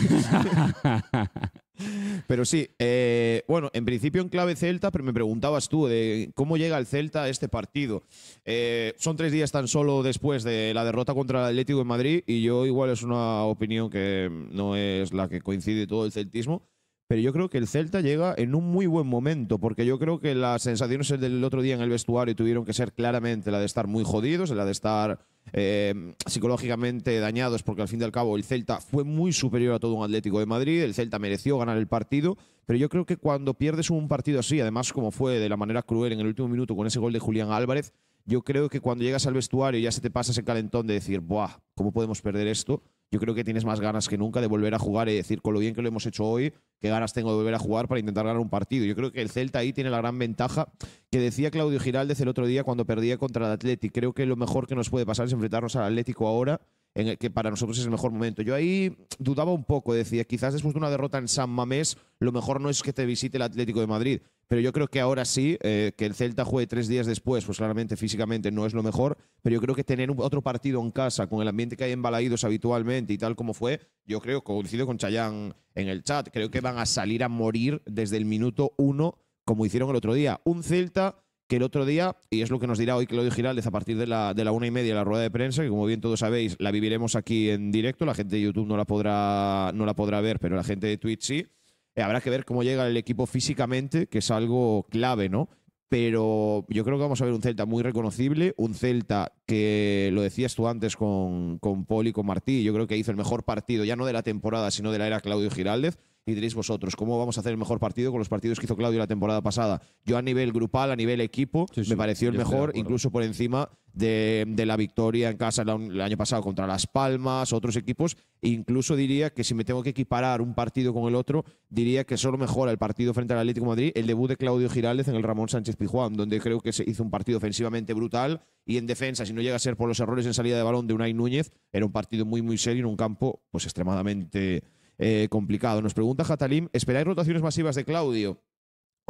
pero sí, eh, bueno, en principio en clave Celta, pero me preguntabas tú de eh, cómo llega el Celta a este partido. Eh, son tres días tan solo después de la derrota contra el Atlético en Madrid y yo igual es una opinión que no es la que coincide todo el celtismo, pero yo creo que el Celta llega en un muy buen momento, porque yo creo que las sensaciones del otro día en el vestuario tuvieron que ser claramente la de estar muy jodidos, la de estar eh, psicológicamente dañados, porque al fin y al cabo el Celta fue muy superior a todo un Atlético de Madrid, el Celta mereció ganar el partido, pero yo creo que cuando pierdes un partido así, además como fue de la manera cruel en el último minuto con ese gol de Julián Álvarez, yo creo que cuando llegas al vestuario ya se te pasa ese calentón de decir, ¡buah! ¿Cómo podemos perder esto? yo creo que tienes más ganas que nunca de volver a jugar y decir, con lo bien que lo hemos hecho hoy, qué ganas tengo de volver a jugar para intentar ganar un partido. Yo creo que el Celta ahí tiene la gran ventaja que decía Claudio Giraldez el otro día cuando perdía contra el Atlético. Creo que lo mejor que nos puede pasar es enfrentarnos al Atlético ahora en el que para nosotros es el mejor momento. Yo ahí dudaba un poco, decía, quizás después de una derrota en San Mamés, lo mejor no es que te visite el Atlético de Madrid, pero yo creo que ahora sí, eh, que el Celta juegue tres días después, pues claramente físicamente no es lo mejor, pero yo creo que tener otro partido en casa, con el ambiente que hay en Balaídos habitualmente y tal como fue, yo creo, coincido con Chayán en el chat, creo que van a salir a morir desde el minuto uno, como hicieron el otro día. Un Celta que el otro día, y es lo que nos dirá hoy Claudio Giraldez a partir de la, de la una y media la rueda de prensa, que como bien todos sabéis, la viviremos aquí en directo, la gente de YouTube no la podrá, no la podrá ver, pero la gente de Twitch sí. Eh, habrá que ver cómo llega el equipo físicamente, que es algo clave, ¿no? Pero yo creo que vamos a ver un Celta muy reconocible, un Celta que lo decías tú antes con, con Poli, con Martí, yo creo que hizo el mejor partido, ya no de la temporada, sino de la era Claudio Giraldez y diréis vosotros cómo vamos a hacer el mejor partido con los partidos que hizo Claudio la temporada pasada. Yo a nivel grupal, a nivel equipo, me pareció el mejor, incluso por encima de, la victoria en casa el año pasado contra Las Palmas, otros equipos. E incluso diría que si me tengo que equiparar un partido con el otro, diría que solo mejora el partido frente al Atlético Madrid el debut de Claudio Giraldez en el Ramón Sánchez Pijuán, donde creo que se hizo un partido ofensivamente brutal y en defensa, si no llega a ser por los errores en salida de balón de Unai Núñez, era un partido muy, muy serio en un campo pues extremadamente eh, complicado. Nos pregunta Jatalim, ¿esperáis rotaciones masivas de Claudio?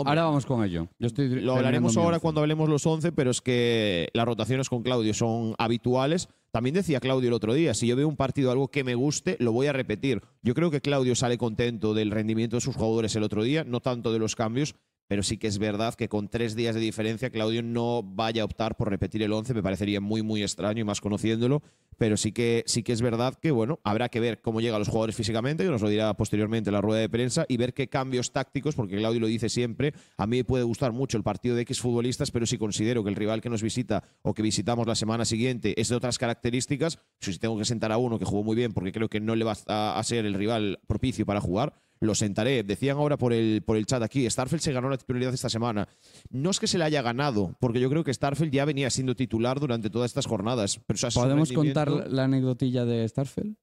ahora vamos con ello. lo hablaremos ahora cuando hablemos los 11, pero es que las rotaciones con Claudio son habituales. También decía Claudio el otro día, si yo veo un partido algo que me guste, lo voy a repetir. Yo creo que Claudio sale contento del rendimiento de sus jugadores el otro día, no tanto de los cambios, pero sí que es verdad que con tres días de diferencia Claudio no vaya a optar por repetir el 11, me parecería muy muy extraño y más conociéndolo, pero sí que, sí que es verdad que bueno, habrá que ver cómo llegan los jugadores físicamente, que nos lo dirá posteriormente la rueda de prensa, y ver qué cambios tácticos, porque Claudio lo dice siempre, a mí me puede gustar mucho el partido de X futbolistas, pero si considero que el rival que nos visita o que visitamos la semana siguiente es de otras características, pues si tengo que sentar a uno que jugó muy bien porque creo que no le va a ser el rival propicio para jugar, lo sentaré. Decían ahora por el, por el chat aquí, Starfield se ganó la titularidad esta semana. No es que se la haya ganado, porque yo creo que Starfield ya venía siendo titular durante todas estas jornadas. ¿Podemos contar la anécdotilla de Starfield?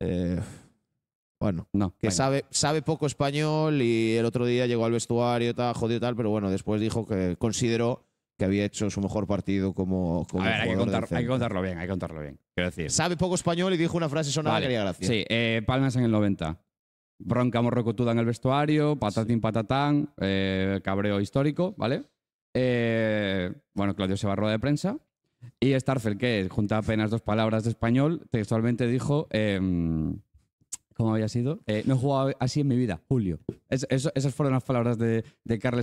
Eh, bueno, que Sabe, sabe poco español y el otro día llegó al vestuario, tal, jodido tal, pero bueno, después dijo que consideró que había hecho su mejor partido como, a ver, hay que, contarlo bien, hay que contarlo bien. Sabe poco español y dijo una frase sonora que gracia. Sí, eh, Palmas en el 90 bronca morrocotuda en el vestuario, patatín patatán, eh, cabreo histórico, ¿vale? Eh, bueno, Claudio se va a rueda de prensa. Y Starfel, que junta apenas dos palabras de español, textualmente dijo. Em, ¿Cómo había sido? Eh, no he jugado así en mi vida, Julio. esas fueron las palabras de, de Carl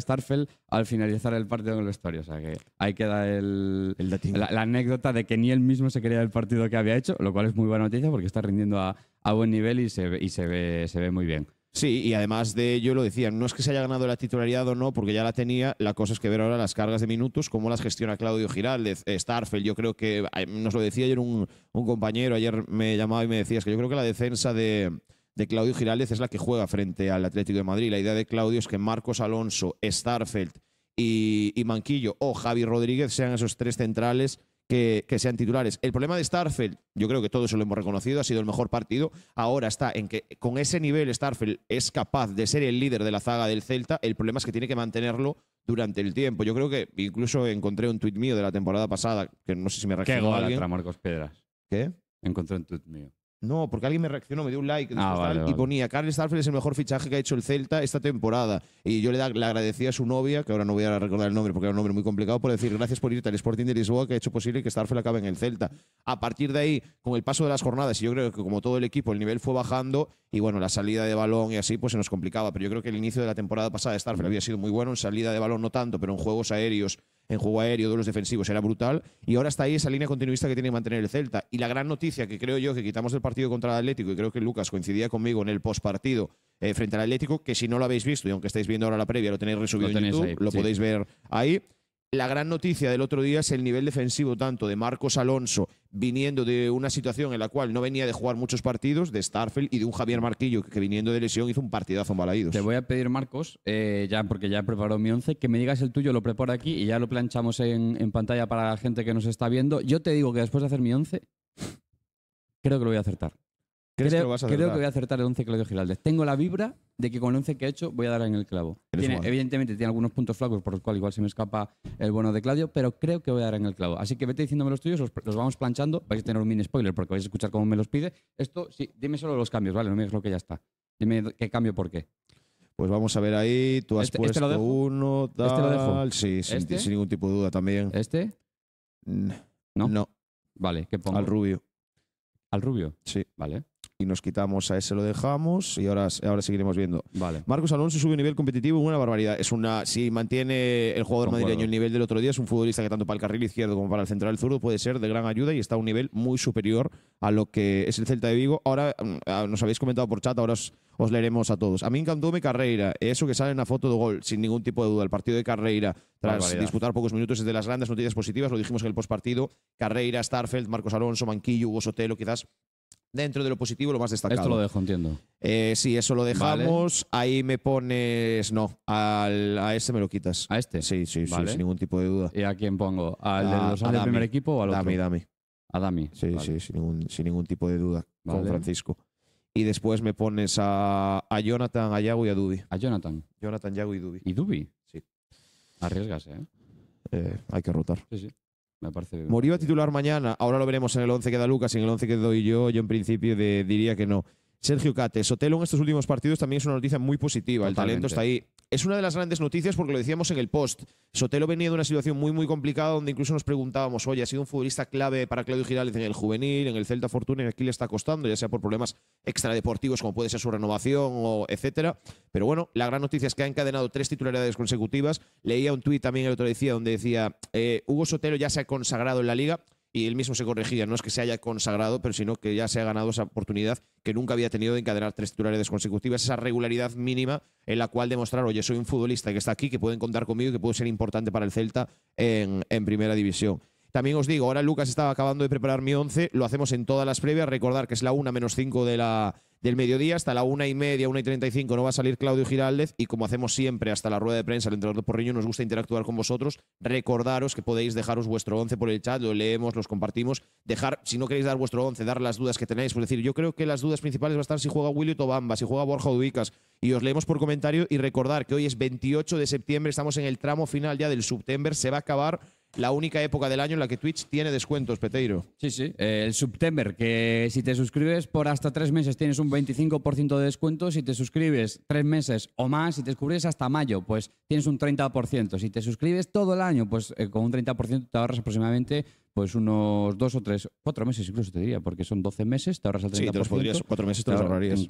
al finalizar el partido en el vestuario. O sea que ahí queda el, el la, anécdota de que ni él mismo se creía del partido que había hecho, lo cual es muy buena noticia porque está rindiendo a, a buen nivel y se, y se, ve, se ve muy bien. Sí, y además de ello lo decía, no es que se haya ganado la titularidad o no, porque ya la tenía, la cosa es que ver ahora las cargas de minutos, cómo las gestiona Claudio Giraldez, eh, Starfield, yo creo que, nos lo decía ayer un, compañero, ayer me llamaba y me decía, que yo creo que la defensa de, Claudio Giraldez es la que juega frente al Atlético de Madrid. La idea de Claudio es que Marcos Alonso, Starfeld y, y Manquillo o Javi Rodríguez sean esos tres centrales que, sean titulares. El problema de Starfield, yo creo que todos lo hemos reconocido, ha sido el mejor partido. Ahora está en que con ese nivel Starfield es capaz de ser el líder de la zaga del Celta. El problema es que tiene que mantenerlo durante el tiempo. Yo creo que incluso encontré un tuit mío de la temporada pasada, que no sé si me recuerdo a alguien. Marcos Pedras? ¿Qué? Encontré un tuit mío. No, porque alguien me reaccionó, me dio un like ah, y ponía, Carl Starfield es el mejor fichaje que ha hecho el Celta esta temporada. Y yo le, da, le agradecí a su novia, que ahora no voy a recordar el nombre porque era un nombre muy complicado, por decir gracias por irte al Sporting de Lisboa que ha hecho posible que Starfield acabe en el Celta. A partir de ahí, con el paso de las jornadas, y yo creo que como todo el equipo, el nivel fue bajando y bueno, la salida de balón y así pues se nos complicaba. Pero yo creo que el inicio de la temporada pasada de Starfield había sido muy bueno, en salida de balón no tanto, pero en juegos aéreos en juego aéreo, de los defensivos, era brutal. Y ahora está ahí esa línea continuista que tiene que mantener el Celta. Y la gran noticia que creo yo que quitamos del partido contra el Atlético, y creo que Lucas coincidía conmigo en el postpartido eh, frente al Atlético, que si no lo habéis visto, y aunque estáis viendo ahora la previa, lo tenéis resubido lo en YouTube, lo podéis ver ahí. La gran noticia del otro día es el nivel defensivo tanto de Marcos Alonso, viniendo de una situación en la cual no venía de jugar muchos partidos, de Starfield y de un Javier Marquillo, que viniendo de lesión hizo un partidazo en Balaídos. Te voy a pedir, Marcos, eh, ya porque ya he preparado mi once, que me digas el tuyo, lo preparo aquí y ya lo planchamos en, en pantalla para la gente que nos está viendo. Yo te digo que después de hacer mi once, creo que lo voy a acertar creo, que, voy a acertar el 11 Claudio Giraldes. Tengo la vibra de que con el 11 que he hecho voy a dar en el clavo. evidentemente tiene algunos puntos flacos por los cual igual se me escapa el bono de Claudio, pero creo que voy a dar en el clavo. Así que vete diciéndome los tuyos, los, vamos planchando. Vais a tener un mini spoiler porque vais a escuchar cómo me los pide. Esto, sí, dime solo los cambios, ¿vale? No me digas lo que ya está. Dime qué cambio por qué. Pues vamos a ver ahí. Tú has este, este puesto este lo dejo. uno, tal. Sí, ¿Este? sin, ningún tipo de duda también. ¿Este? No. No. Vale, ¿qué pongo? Al rubio. ¿Al rubio? Sí. Vale y nos quitamos a ese lo dejamos y ahora, ahora seguiremos viendo. Vale. Marcos Alonso sube un nivel competitivo, una barbaridad. Es una si mantiene el jugador madrileño el nivel del otro día, es un futbolista que tanto para el carril izquierdo como para el central zurdo puede ser de gran ayuda y está a un nivel muy superior a lo que es el Celta de Vigo. Ahora mm, ah, nos habéis comentado por chat, ahora os, leeremos a todos. A mí encantó mi Carrera eso que sale en la foto de gol, sin ningún tipo de duda. El partido de Carreira, tras disputar pocos minutos, es de las grandes noticias positivas. Lo dijimos en el postpartido. Carreira, Starfeld, Marcos Alonso, Manquillo, Hugo Sotelo, quizás dentro de lo positivo, lo más destacado. Esto lo dejo, entiendo. Eh, sí, eso lo dejamos. Ahí me pones. No, al, a este me lo quitas. ¿A este? Sí, sí, sí, sin ningún tipo de duda. ¿Y a quién pongo? ¿Al de los del primer equipo o al otro? Dami, Dami. A Dami. Sí, sí, sin ningún, tipo de duda. Con Francisco. Y después me pones a, a Jonathan, a Yago y a Dubi. ¿A Jonathan? Jonathan, Yago y Dubi. ¿Y Dubi? Sí. Arriesgase, ¿eh? ¿eh? Hay que rotar. Sí, sí. Me parece titular mañana, ahora lo veremos en el 11 que da Lucas, en el 11 que doy yo, yo en principio diría que no. Sergio Cates, Sotelo en estos últimos partidos también es una noticia muy positiva, el talento está ahí es una de las grandes noticias porque lo decíamos en el post. Sotelo venía de una situación muy, muy complicada donde incluso nos preguntábamos, oye, ha sido un futbolista clave para Claudio Girales en el juvenil, en el Celta Fortuna, y aquí le está costando, ya sea por problemas extradeportivos como puede ser su renovación o etcétera. Pero bueno, la gran noticia es que ha encadenado tres titularidades consecutivas. Leía un tuit también el otro día donde decía, eh, Hugo Sotelo ya se ha consagrado en la liga y él mismo se corregía, no es que se haya consagrado, pero sino que ya se ha ganado esa oportunidad que nunca había tenido de encadenar tres titulares consecutivas, esa regularidad mínima en la cual demostrar, oye, soy un futbolista que está aquí, que pueden contar conmigo y que puedo ser importante para el Celta en primera división. También os digo, ahora Lucas estaba acabando de preparar mi 11, lo hacemos en todas las previas. Recordar que es la 1 menos 5 de la, del mediodía, hasta la 1 y media, 1 y 35 no va a salir Claudio Giraldez. Y como hacemos siempre hasta la rueda de prensa, el entrenador Porriño, nos gusta interactuar con vosotros. Recordaros que podéis dejaros vuestro once por el chat, lo leemos, los compartimos. Dejar, si no queréis dar vuestro once, dar las dudas que tenéis. Por decir, yo creo que las dudas principales van a estar si juega Willy Tobamba, si juega Borja Udicas. Y os leemos por comentario y recordar que hoy es 28 de septiembre, estamos en el tramo final ya del September, se va a acabar la única época del año en la que Twitch tiene descuentos, Peteiro. Sí, sí. Eh, el September, que si te suscribes por hasta tres meses tienes un 25% de descuento. Si te suscribes tres meses o más, si te suscribes hasta mayo, pues tienes un 30%. Si te suscribes todo el año, pues eh, con un 30% te ahorras aproximadamente pues unos dos o tres, cuatro meses incluso te diría, porque son 12 meses, te ahorras el 30%. Sí, te los podrías, cuatro meses te, los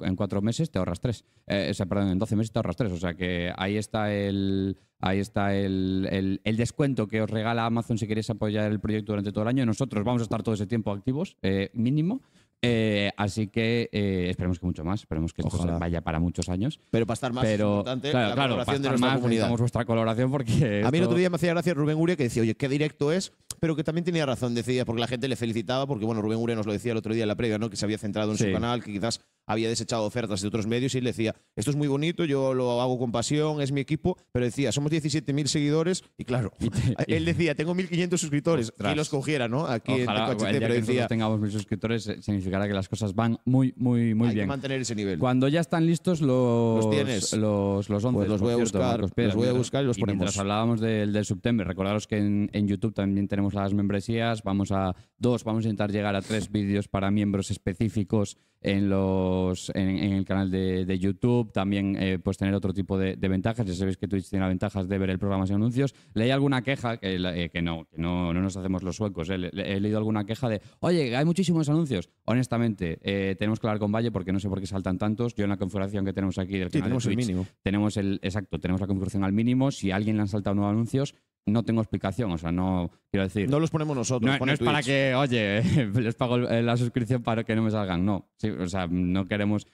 En, cuatro meses te ahorras tres. Eh, o sea, perdón, en 12 meses te ahorras tres. O sea que ahí está el, ahí está el, descuento que os regala Amazon si queréis apoyar el proyecto durante todo el año. Nosotros vamos a estar todo ese tiempo activos, eh, mínimo. Eh, así que eh, esperemos que mucho más, esperemos que esto vaya para muchos años. Pero para estar más importante, la colaboración de nuestra más, vuestra colaboración porque. A mí el otro día me hacía gracia Rubén Uria que decía, oye, qué directo es, pero que también tenía razón, decía, porque la gente le felicitaba, porque bueno, Rubén Ure nos lo decía el otro día en la previa, ¿no? Que se había centrado en su canal, que quizás había desechado ofertas de otros medios y le decía, esto es muy bonito, yo lo hago con pasión, es mi equipo, pero decía, somos 17.000 seguidores y claro, él decía, tengo 1.500 suscriptores, y los cogiera, ¿no? Aquí en que tengamos 1.000 suscriptores eh, significará que las cosas van muy, muy, muy bien. Hay que mantener ese nivel. Cuando ya están listos los, los, los, 11, pues los voy a buscar, los voy a buscar y los ponemos. Mientras hablábamos del, de septiembre recordaros que en, en YouTube también tenemos las membresías, vamos a dos, vamos a intentar llegar a tres vídeos para miembros específicos en, los, en, el canal de, YouTube, también eh, pues tener otro tipo de, ventajas. Ya sabéis que Twitch tiene las ventajas de ver el programa sin anuncios. Leí alguna queja, que, eh, no, que no, nos hacemos los suecos, eh. he leído alguna queja de, oye, hay muchísimos anuncios. Honestamente, tenemos que hablar con Valle porque no sé por qué saltan tantos. Yo en la configuración que tenemos aquí del canal tenemos de Twitch, el mínimo. tenemos el, exacto, tenemos la configuración al mínimo. Si a alguien le han saltado nuevos anuncios, no tengo explicación, o sea, no quiero decir. No los ponemos nosotros. No, es para que, oye, les pago la suscripción para que no me salgan. No, o sea, no queremos.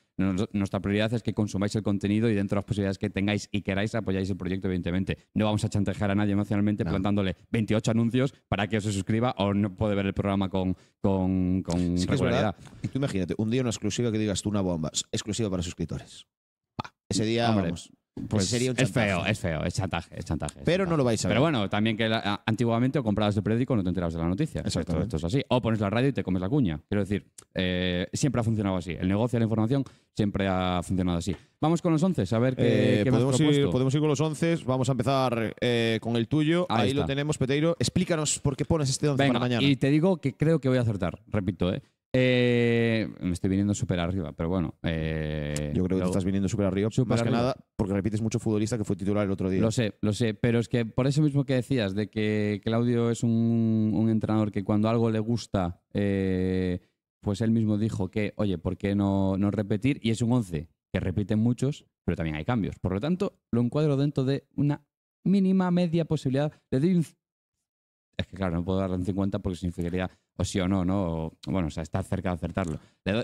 Nuestra prioridad es que consumáis el contenido y dentro de las posibilidades que tengáis y queráis apoyáis el proyecto, evidentemente. No vamos a chantejar a nadie emocionalmente plantándole 28 anuncios para que se suscriba o no puede ver el programa con, con, con regularidad. Y tú imagínate, un día una exclusiva que digas tú una bomba, exclusiva para suscriptores. ese día, vamos, pues sería un es feo, es feo, es chantaje, es chantaje. Pero no lo vais a ver. Pero bueno, también que antiguamente o comprabas el periódico no te enterabas de la noticia. Exacto. esto es así. O pones la radio y te comes la cuña. Quiero decir, eh, siempre ha funcionado así. El negocio de la información siempre ha funcionado así. Vamos con los 11, a ver qué, eh, podemos, ir, podemos ir con los 11. Vamos a empezar eh, con el tuyo. Ahí lo tenemos, Peteiro. Explícanos por qué pones este 11 para mañana. y te digo que creo que voy a acertar. Repito, ¿eh? Eh, me estoy viniendo súper arriba, pero bueno. Eh, Yo creo que te estás viniendo súper arriba. más que nada porque repites mucho futbolista que fue titular el otro día. Lo sé, lo sé, pero es que por eso mismo que decías, de que Claudio es un, entrenador que cuando algo le gusta, eh, pues él mismo dijo que, oye, ¿por qué no, no repetir? Y es un 11 que repiten muchos, pero también hay cambios. Por lo tanto, lo encuadro dentro de una mínima, media posibilidad. Le Es que claro, no puedo darle un 50 porque significaría o sí o no, ¿no? bueno, o sea, está cerca de acertarlo.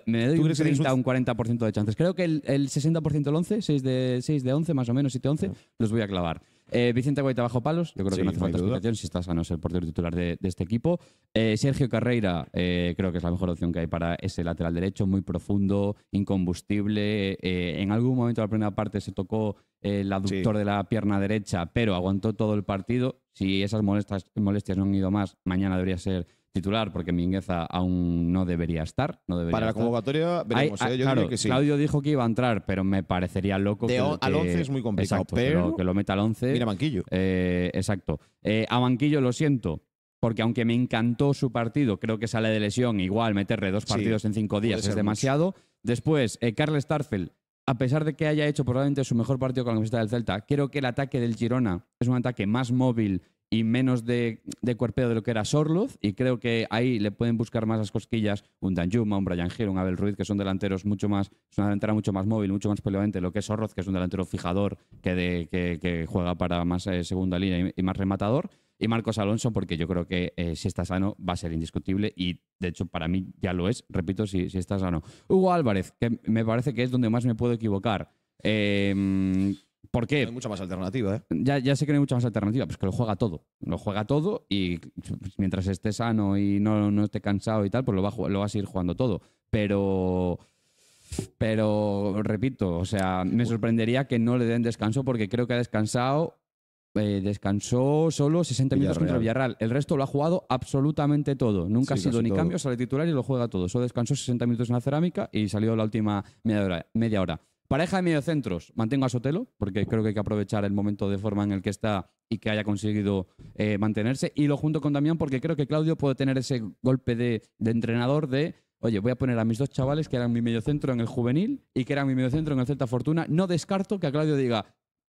me doy un 30 un 40% de chances. Creo que el, 60% el 11, 6 de, 6 de 11 más o menos, 7 11, los voy a clavar. Eh, Vicente Guaita bajo palos, yo creo que no hace falta explicación si estás a no ser portero titular de, este equipo. Eh, Sergio Carreira, eh, creo que es la mejor opción que hay para ese lateral derecho, muy profundo, incombustible. en algún momento de la primera parte se tocó el aductor de la pierna derecha, pero aguantó todo el partido. Si esas molestias no han ido más, mañana debería ser titular porque Mingueza aún no debería estar. Para la convocatoria veremos, ah, ¿eh? yo que sí. Claudio dijo que iba a entrar, pero me parecería loco que, al once es muy complicado, pero que lo, meta al 11. Mira banquillo. Eh, exacto. Eh, a banquillo lo siento. Porque aunque me encantó su partido, creo que sale de lesión. Igual meterle dos partidos en cinco días es demasiado. Después, Carl Starfeld a pesar de que haya hecho probablemente su mejor partido con la camiseta del Celta, creo que el ataque del Girona es un ataque más móvil y menos de, de cuerpeo de lo que era Sorloth Y creo que ahí le pueden buscar más las cosquillas un Dan Juma, un Brian Hill, un Abel Ruiz, que son delanteros mucho más, es una delantera mucho más móvil, mucho más peleante, lo que es Sorloz, que es un delantero fijador que, juega para más eh, segunda línea y, más rematador. Y Marcos Alonso, porque yo creo que eh, si está sano va a ser indiscutible y de hecho para mí ya lo es, repito, si, si está sano. Hugo Álvarez, que me parece que es donde más me puedo equivocar. Eh, ¿Por No hay mucha más alternativa, ¿eh? Ya, ya sé que no hay mucha más alternativa, pues que lo juega todo. Lo juega todo y pues, mientras esté sano y no, no esté cansado y tal, pues lo, va, lo vas a ir jugando todo. Pero. Pero, repito, o sea, me sorprendería que no le den descanso porque creo que ha descansado. Eh, descansó solo 60 minutos contra Villarreal. El resto lo ha jugado absolutamente todo. Nunca ha sido ni cambio, sale titular y lo juega todo. Solo descansó 60 minutos en la cerámica y salió la última media hora. Media hora. Pareja de mediocentros, mantengo a Sotelo, porque creo que hay que aprovechar el momento de forma en el que está y que haya conseguido eh, mantenerse. Y lo junto con Damián, porque creo que Claudio puede tener ese golpe de, entrenador de oye, voy a poner a mis dos chavales que eran mi mediocentro en el juvenil y que eran mi mediocentro en el Celta Fortuna. No descarto que a Claudio diga,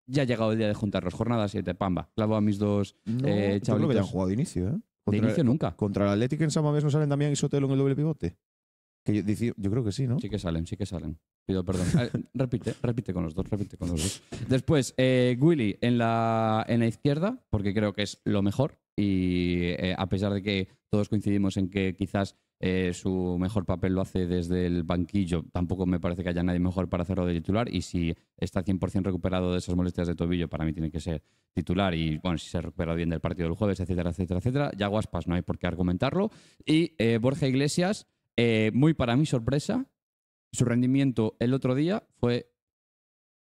ya ha llegado el día de juntarlos, jornada 7, pamba, clavo a mis dos no, eh, Yo creo que ya han jugado de inicio, ¿eh? de inicio nunca. Contra el Atlético en San Mamés no salen Damián y Sotelo en el doble pivote yo, creo que sí, ¿no? Sí que salen, sí que salen. Pido perdón. Eh, repite, repite con los dos, repite con los dos. Después, eh, Willy en la, en la izquierda, porque creo que es lo mejor. Y eh, a pesar de que todos coincidimos en que quizás su mejor papel lo hace desde el banquillo, tampoco me parece que haya nadie mejor para hacerlo de titular. Y si está 100% recuperado de esas molestias de tobillo, para mí tiene que ser titular. Y bueno, si se recupera bien del partido del jueves, etcétera, etcétera, etcétera. Ya Guaspas no hay por qué argumentarlo. Y Borja Iglesias. Eh, muy para mi sorpresa, su rendimiento el otro día fue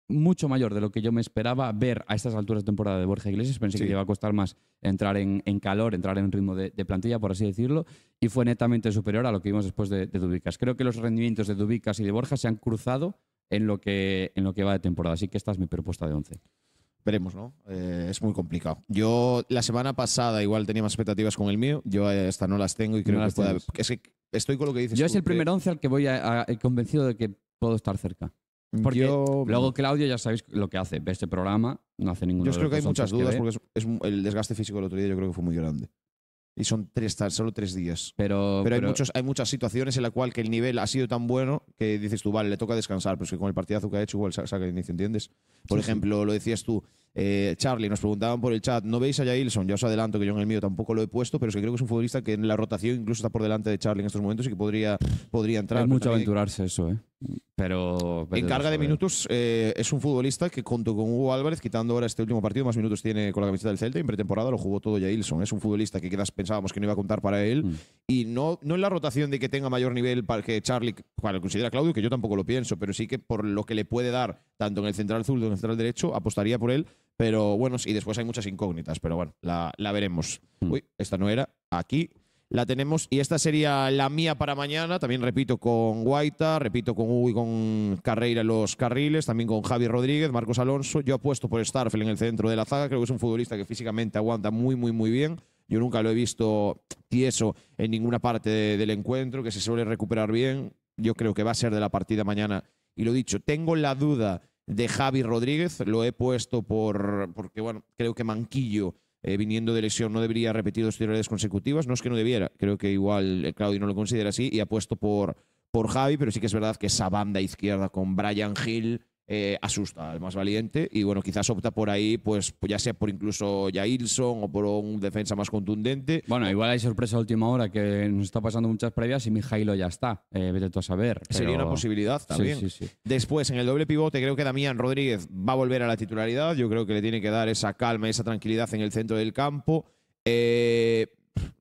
mucho mayor de lo que yo me esperaba ver a estas alturas de temporada de Borja Iglesias. Pensé que le iba a costar más entrar en, calor, entrar en ritmo de, plantilla, por así decirlo, y fue netamente superior a lo que vimos después de, Dubicas. Creo que los rendimientos de Dubicas y de Borja se han cruzado en lo que, en lo que va de temporada, así que esta es mi propuesta de 11. Veremos, ¿no? Eh, es muy complicado. Yo la semana pasada igual tenía más expectativas con el mío. Yo hasta eh, no las tengo y creo que pueda. Es que estoy con lo que dices. Yo es el primer once al que voy a, eh, convencido de que puedo estar cerca. Mm, porque luego mm. Claudio ya sabéis lo que hace. Ve este programa, no hace ningún Yo creo que hay muchas dudas porque es, el desgaste físico del otro día yo creo que fue muy grande y son tres, solo tres días. Pero, pero hay, muchos, hay muchas situaciones en las cuales que el nivel ha sido tan bueno que dices tú, vale, le toca descansar, pero es que con el partidazo que ha hecho igual saca el inicio, ¿entiendes? Por ejemplo, lo decías tú, eh, Charlie, nos preguntaban por el chat, ¿no veis a Jailson? Ya os adelanto que yo en el mío tampoco lo he puesto, pero es que creo que es un futbolista que en la rotación incluso está por delante de Charlie en estos momentos y que podría, podría entrar. Es mucho aventurarse eso, ¿eh? Pero, en carga de minutos eh, es un futbolista que junto con Hugo Álvarez, quitando ahora este último partido, más minutos tiene con la camiseta del Celta y en pretemporada lo jugó todo Jailson. Es un futbolista que queda pensábamos que no iba a contar para él. Mm. Y no, no en la rotación de que tenga mayor nivel para que Charlie, para considera Claudio, que yo tampoco lo pienso, pero sí que por lo que le puede dar, tanto en el central azul como en el central derecho, apostaría por él. Pero bueno, y después hay muchas incógnitas, pero bueno, la, la veremos. Mm. Uy, esta no era. Aquí la tenemos. Y esta sería la mía para mañana. También repito con Guaita, repito con Uy, con Carreira en los carriles, también con Javi Rodríguez, Marcos Alonso. Yo apuesto por Starfield en el centro de la zaga. Creo que es un futbolista que físicamente aguanta muy, muy, muy bien. Yo nunca lo he visto tieso en ninguna parte del encuentro, que se suele recuperar bien. Yo creo que va a ser de la partida mañana. Y lo dicho, tengo la duda de Javi Rodríguez, lo he puesto por, porque bueno, creo que Manquillo, eh, viniendo de lesión, no debería repetir dos titulares consecutivas. No es que no debiera, creo que igual el Claudio no lo considera así y ha puesto por, por Javi, pero sí que es verdad que esa banda izquierda con Brian Hill eh, asusta al más valiente y bueno, quizás opta por ahí, pues, pues ya sea por incluso Jailson o por un defensa más contundente. Bueno, igual hay sorpresa a última hora que nos está pasando muchas previas y Mijailo ya está, eh, vete tú a saber. Sería una posibilidad también. Después, en el doble pivote, creo que Damián Rodríguez va a volver a la titularidad, yo creo que le tiene que dar esa calma, esa tranquilidad en el centro del campo. Eh,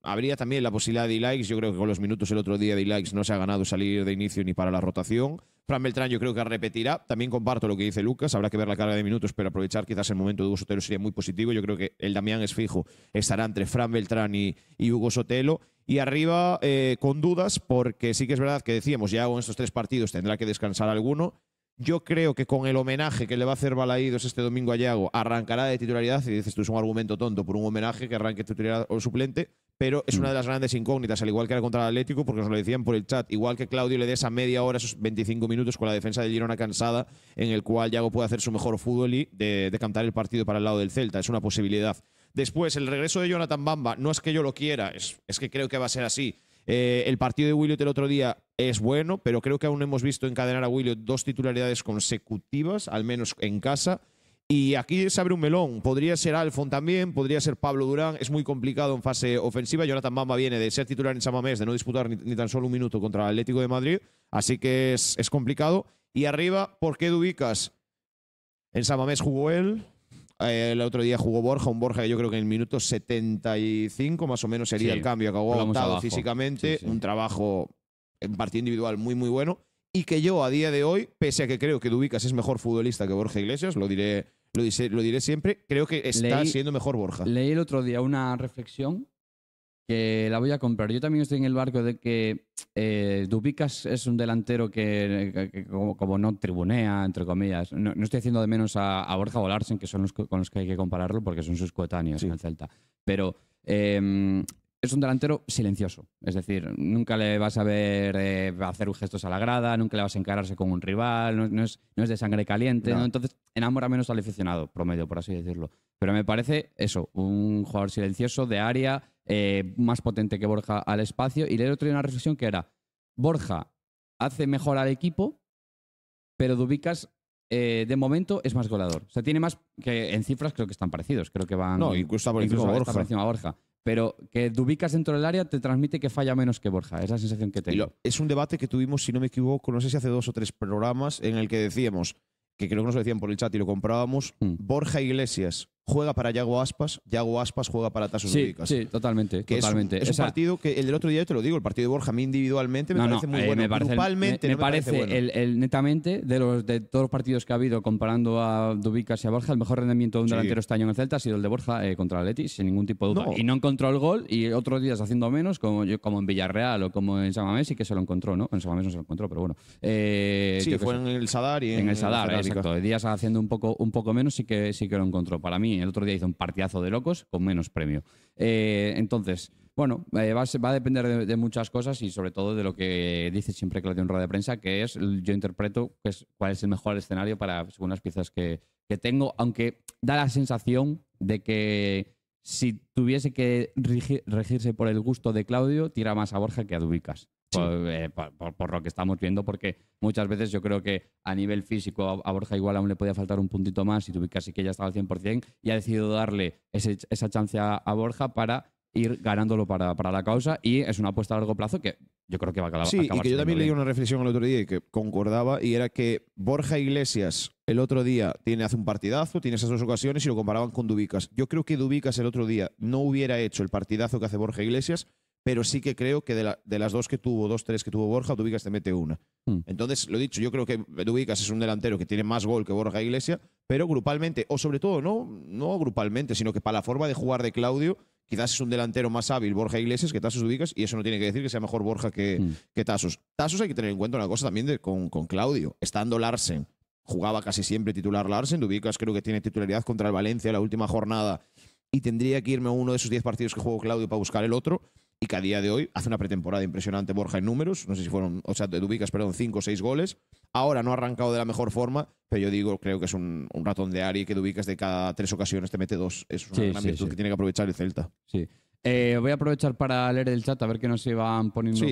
habría también la posibilidad de likes. Yo creo que con los minutos el otro día de likes no se ha ganado salir de inicio ni para la rotación. Fran Beltrán yo creo que repetirá. También comparto lo que dice Lucas. Habrá que ver la carga de minutos, pero aprovechar quizás el momento de Hugo Sotelo sería muy positivo. Yo creo que el Damián es fijo. Estará entre Fran Beltrán y, Hugo Sotelo. Y arriba eh, con dudas, porque sí que es verdad que decíamos, ya en estos tres partidos tendrá que descansar alguno. Yo creo que con el homenaje que le va a hacer Balaídos este domingo a Yago, arrancará de titularidad. Y dices, tú es un argumento tonto por un homenaje que arranque titular o suplente pero es una mm. de las grandes incógnitas, al igual que era contra el Atlético, porque nos lo decían por el chat. Igual que Claudio le dé esa media hora, esos 25 minutos con la defensa de Girona cansada, en el cual Yago puede hacer su mejor fútbol y de, decantar el partido para el lado del Celta. Es una posibilidad. Después, el regreso de Jonathan Bamba, no es que yo lo quiera, es, es que creo que va a ser así. Eh, el partido de Williot el otro día es bueno, pero creo que aún hemos visto encadenar a Williot dos titularidades consecutivas, al menos en casa. Y aquí se abre un melón. Podría ser Alfon también, podría ser Pablo Durán. Es muy complicado en fase ofensiva. Jonathan Mamba viene de ser titular en Samamés, de no disputar ni, tan solo un minuto contra el Atlético de Madrid. Así que es, complicado. Y arriba, ¿por qué Dubicas? En Samamés jugó él. Eh, el otro día jugó Borja, un Borja que yo creo que en el minuto 75 más o menos sería el cambio. Acabó agotado físicamente. Un trabajo en partido individual muy, muy bueno. Y que yo a día de hoy, pese a que creo que Dubicas es mejor futbolista que Borja Iglesias, lo diré lo, dice, lo diré siempre, creo que está siendo mejor Borja. Leí el otro día una reflexión que la voy a comprar. Yo también estoy en el barco de que eh, Dubicas es un delantero que, como, no tribunea, entre comillas. No, estoy haciendo de menos a, Borja o Larsen, que son los con los que hay que compararlo porque son sus coetáneos en el Celta. Pero em, es un delantero silencioso. Es decir, nunca le vas a ver hacer eh, hacer gestos a la grada, nunca le vas a encararse con un rival, no, es, de sangre caliente. No. Entonces, enamora menos al aficionado, promedio, por así decirlo. Pero me parece eso, un jugador silencioso de área, eh, más potente que Borja al espacio. Y le otro una reflexión que era: Borja hace mejor al equipo, pero Dubicas eh, de momento es más goleador. O sea, tiene más que en cifras creo que están parecidos. Creo que van. No, incluso, Borja pero que te dentro del área te transmite que falla menos que Borja. Es Esa sensación que tengo. es un debate que tuvimos, si no me equivoco, no sé si hace dos o tres programas, en el que decíamos, que creo que nos lo decían por el chat y lo comprábamos, mm. Borja Iglesias juega para Yago Aspas, Yago Aspas juega para Tasos sí, Sí, totalmente. Es, un, partido que el del otro día, yo te lo digo, el partido de Borja, a mí individualmente me parece muy eh, bueno. Me me, parece, el, netamente, de, los, de todos los partidos que ha habido comparando a Dubicas y a Borja, el mejor rendimiento de un delantero este año en el Celta ha sido el de Borja eh, contra el Leti, sin ningún tipo de duda. Y no encontró el gol y otros días haciendo menos, como, como en Villarreal o como en Samamés, y que se lo encontró, ¿no? En Samamés no se lo encontró, pero bueno. Eh, sí, fue en el Sadar y en, el Sadar, exacto. Días haciendo un poco, un poco menos, sí que, sí que lo encontró. Para mí el otro día hizo un partidazo de locos con menos premio. Eh, entonces, bueno, eh, va, a, depender de, muchas cosas y sobre todo de lo que dice siempre Claudio en rueda de prensa, que es, yo interpreto cuál es el mejor escenario para, según las piezas que, que tengo, aunque da la sensación de que si tuviese que regirse por el gusto de Claudio, tira más a Borja que a Dubicas. Eh, por, lo que estamos viendo, porque muchas veces yo creo que a nivel físico a, Borja igual aún le podía faltar un puntito más y casi que ya estaba al 100% y ha decidido darle esa chance a, Borja para ir ganándolo para, la causa y es una apuesta a largo plazo que yo creo que va a acabar. Sí, y que yo también leí una reflexión el otro día y que concordaba y era que Borja Iglesias el otro día tiene, hace un partidazo, tiene esas dos ocasiones y lo comparaban con Dubicas. Yo creo que Dubicas el otro día no hubiera hecho el partidazo que hace Borja Iglesias pero sí que creo que de, las dos que tuvo, dos, tres que tuvo Borja, Dubicas te mete una. Mm. Entonces, lo dicho, yo creo que Dubicas es un delantero que tiene más gol que Borja Iglesias pero grupalmente, o sobre todo, no, no grupalmente, sino que para la forma de jugar de Claudio, quizás es un delantero más hábil Borja Iglesias que Tasos Dubicas, y eso no tiene que decir que sea mejor Borja que, mm. que Tasos. Tasos hay que tener en cuenta una cosa también con, con Claudio, estando Larsen. Jugaba casi siempre titular Larsen, Dubicas creo que tiene titularidad contra el Valencia la última jornada y tendría que irme a uno de esos 10 partidos que jugó Claudio para buscar el otro y que día de hoy hace una pretemporada impresionante Borja en números. No sé si fueron, o sea, de ubicas, perdón, cinco o seis goles. Ahora no ha arrancado de la mejor forma, pero yo digo, creo que es un, ratón de Ari que te ubicas de cada tres ocasiones te mete dos. Es una que tiene que aprovechar el Celta. Sí. Eh, voy a aprovechar para leer el chat a ver qué nos iban poniendo por,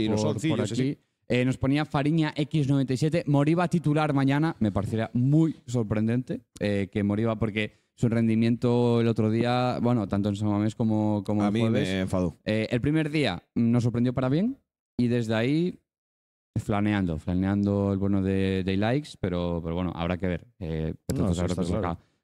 aquí. Eh, nos ponía Fariña X97, Moriba titular mañana. Me parecería muy sorprendente eh, que Moriba, porque su rendimiento el otro día, bueno, tanto en San como, como a mí me enfadó. Eh, el primer día nos sorprendió para bien y desde ahí flaneando, flaneando el bueno de, de likes, pero, pero bueno, habrá que ver. Eh,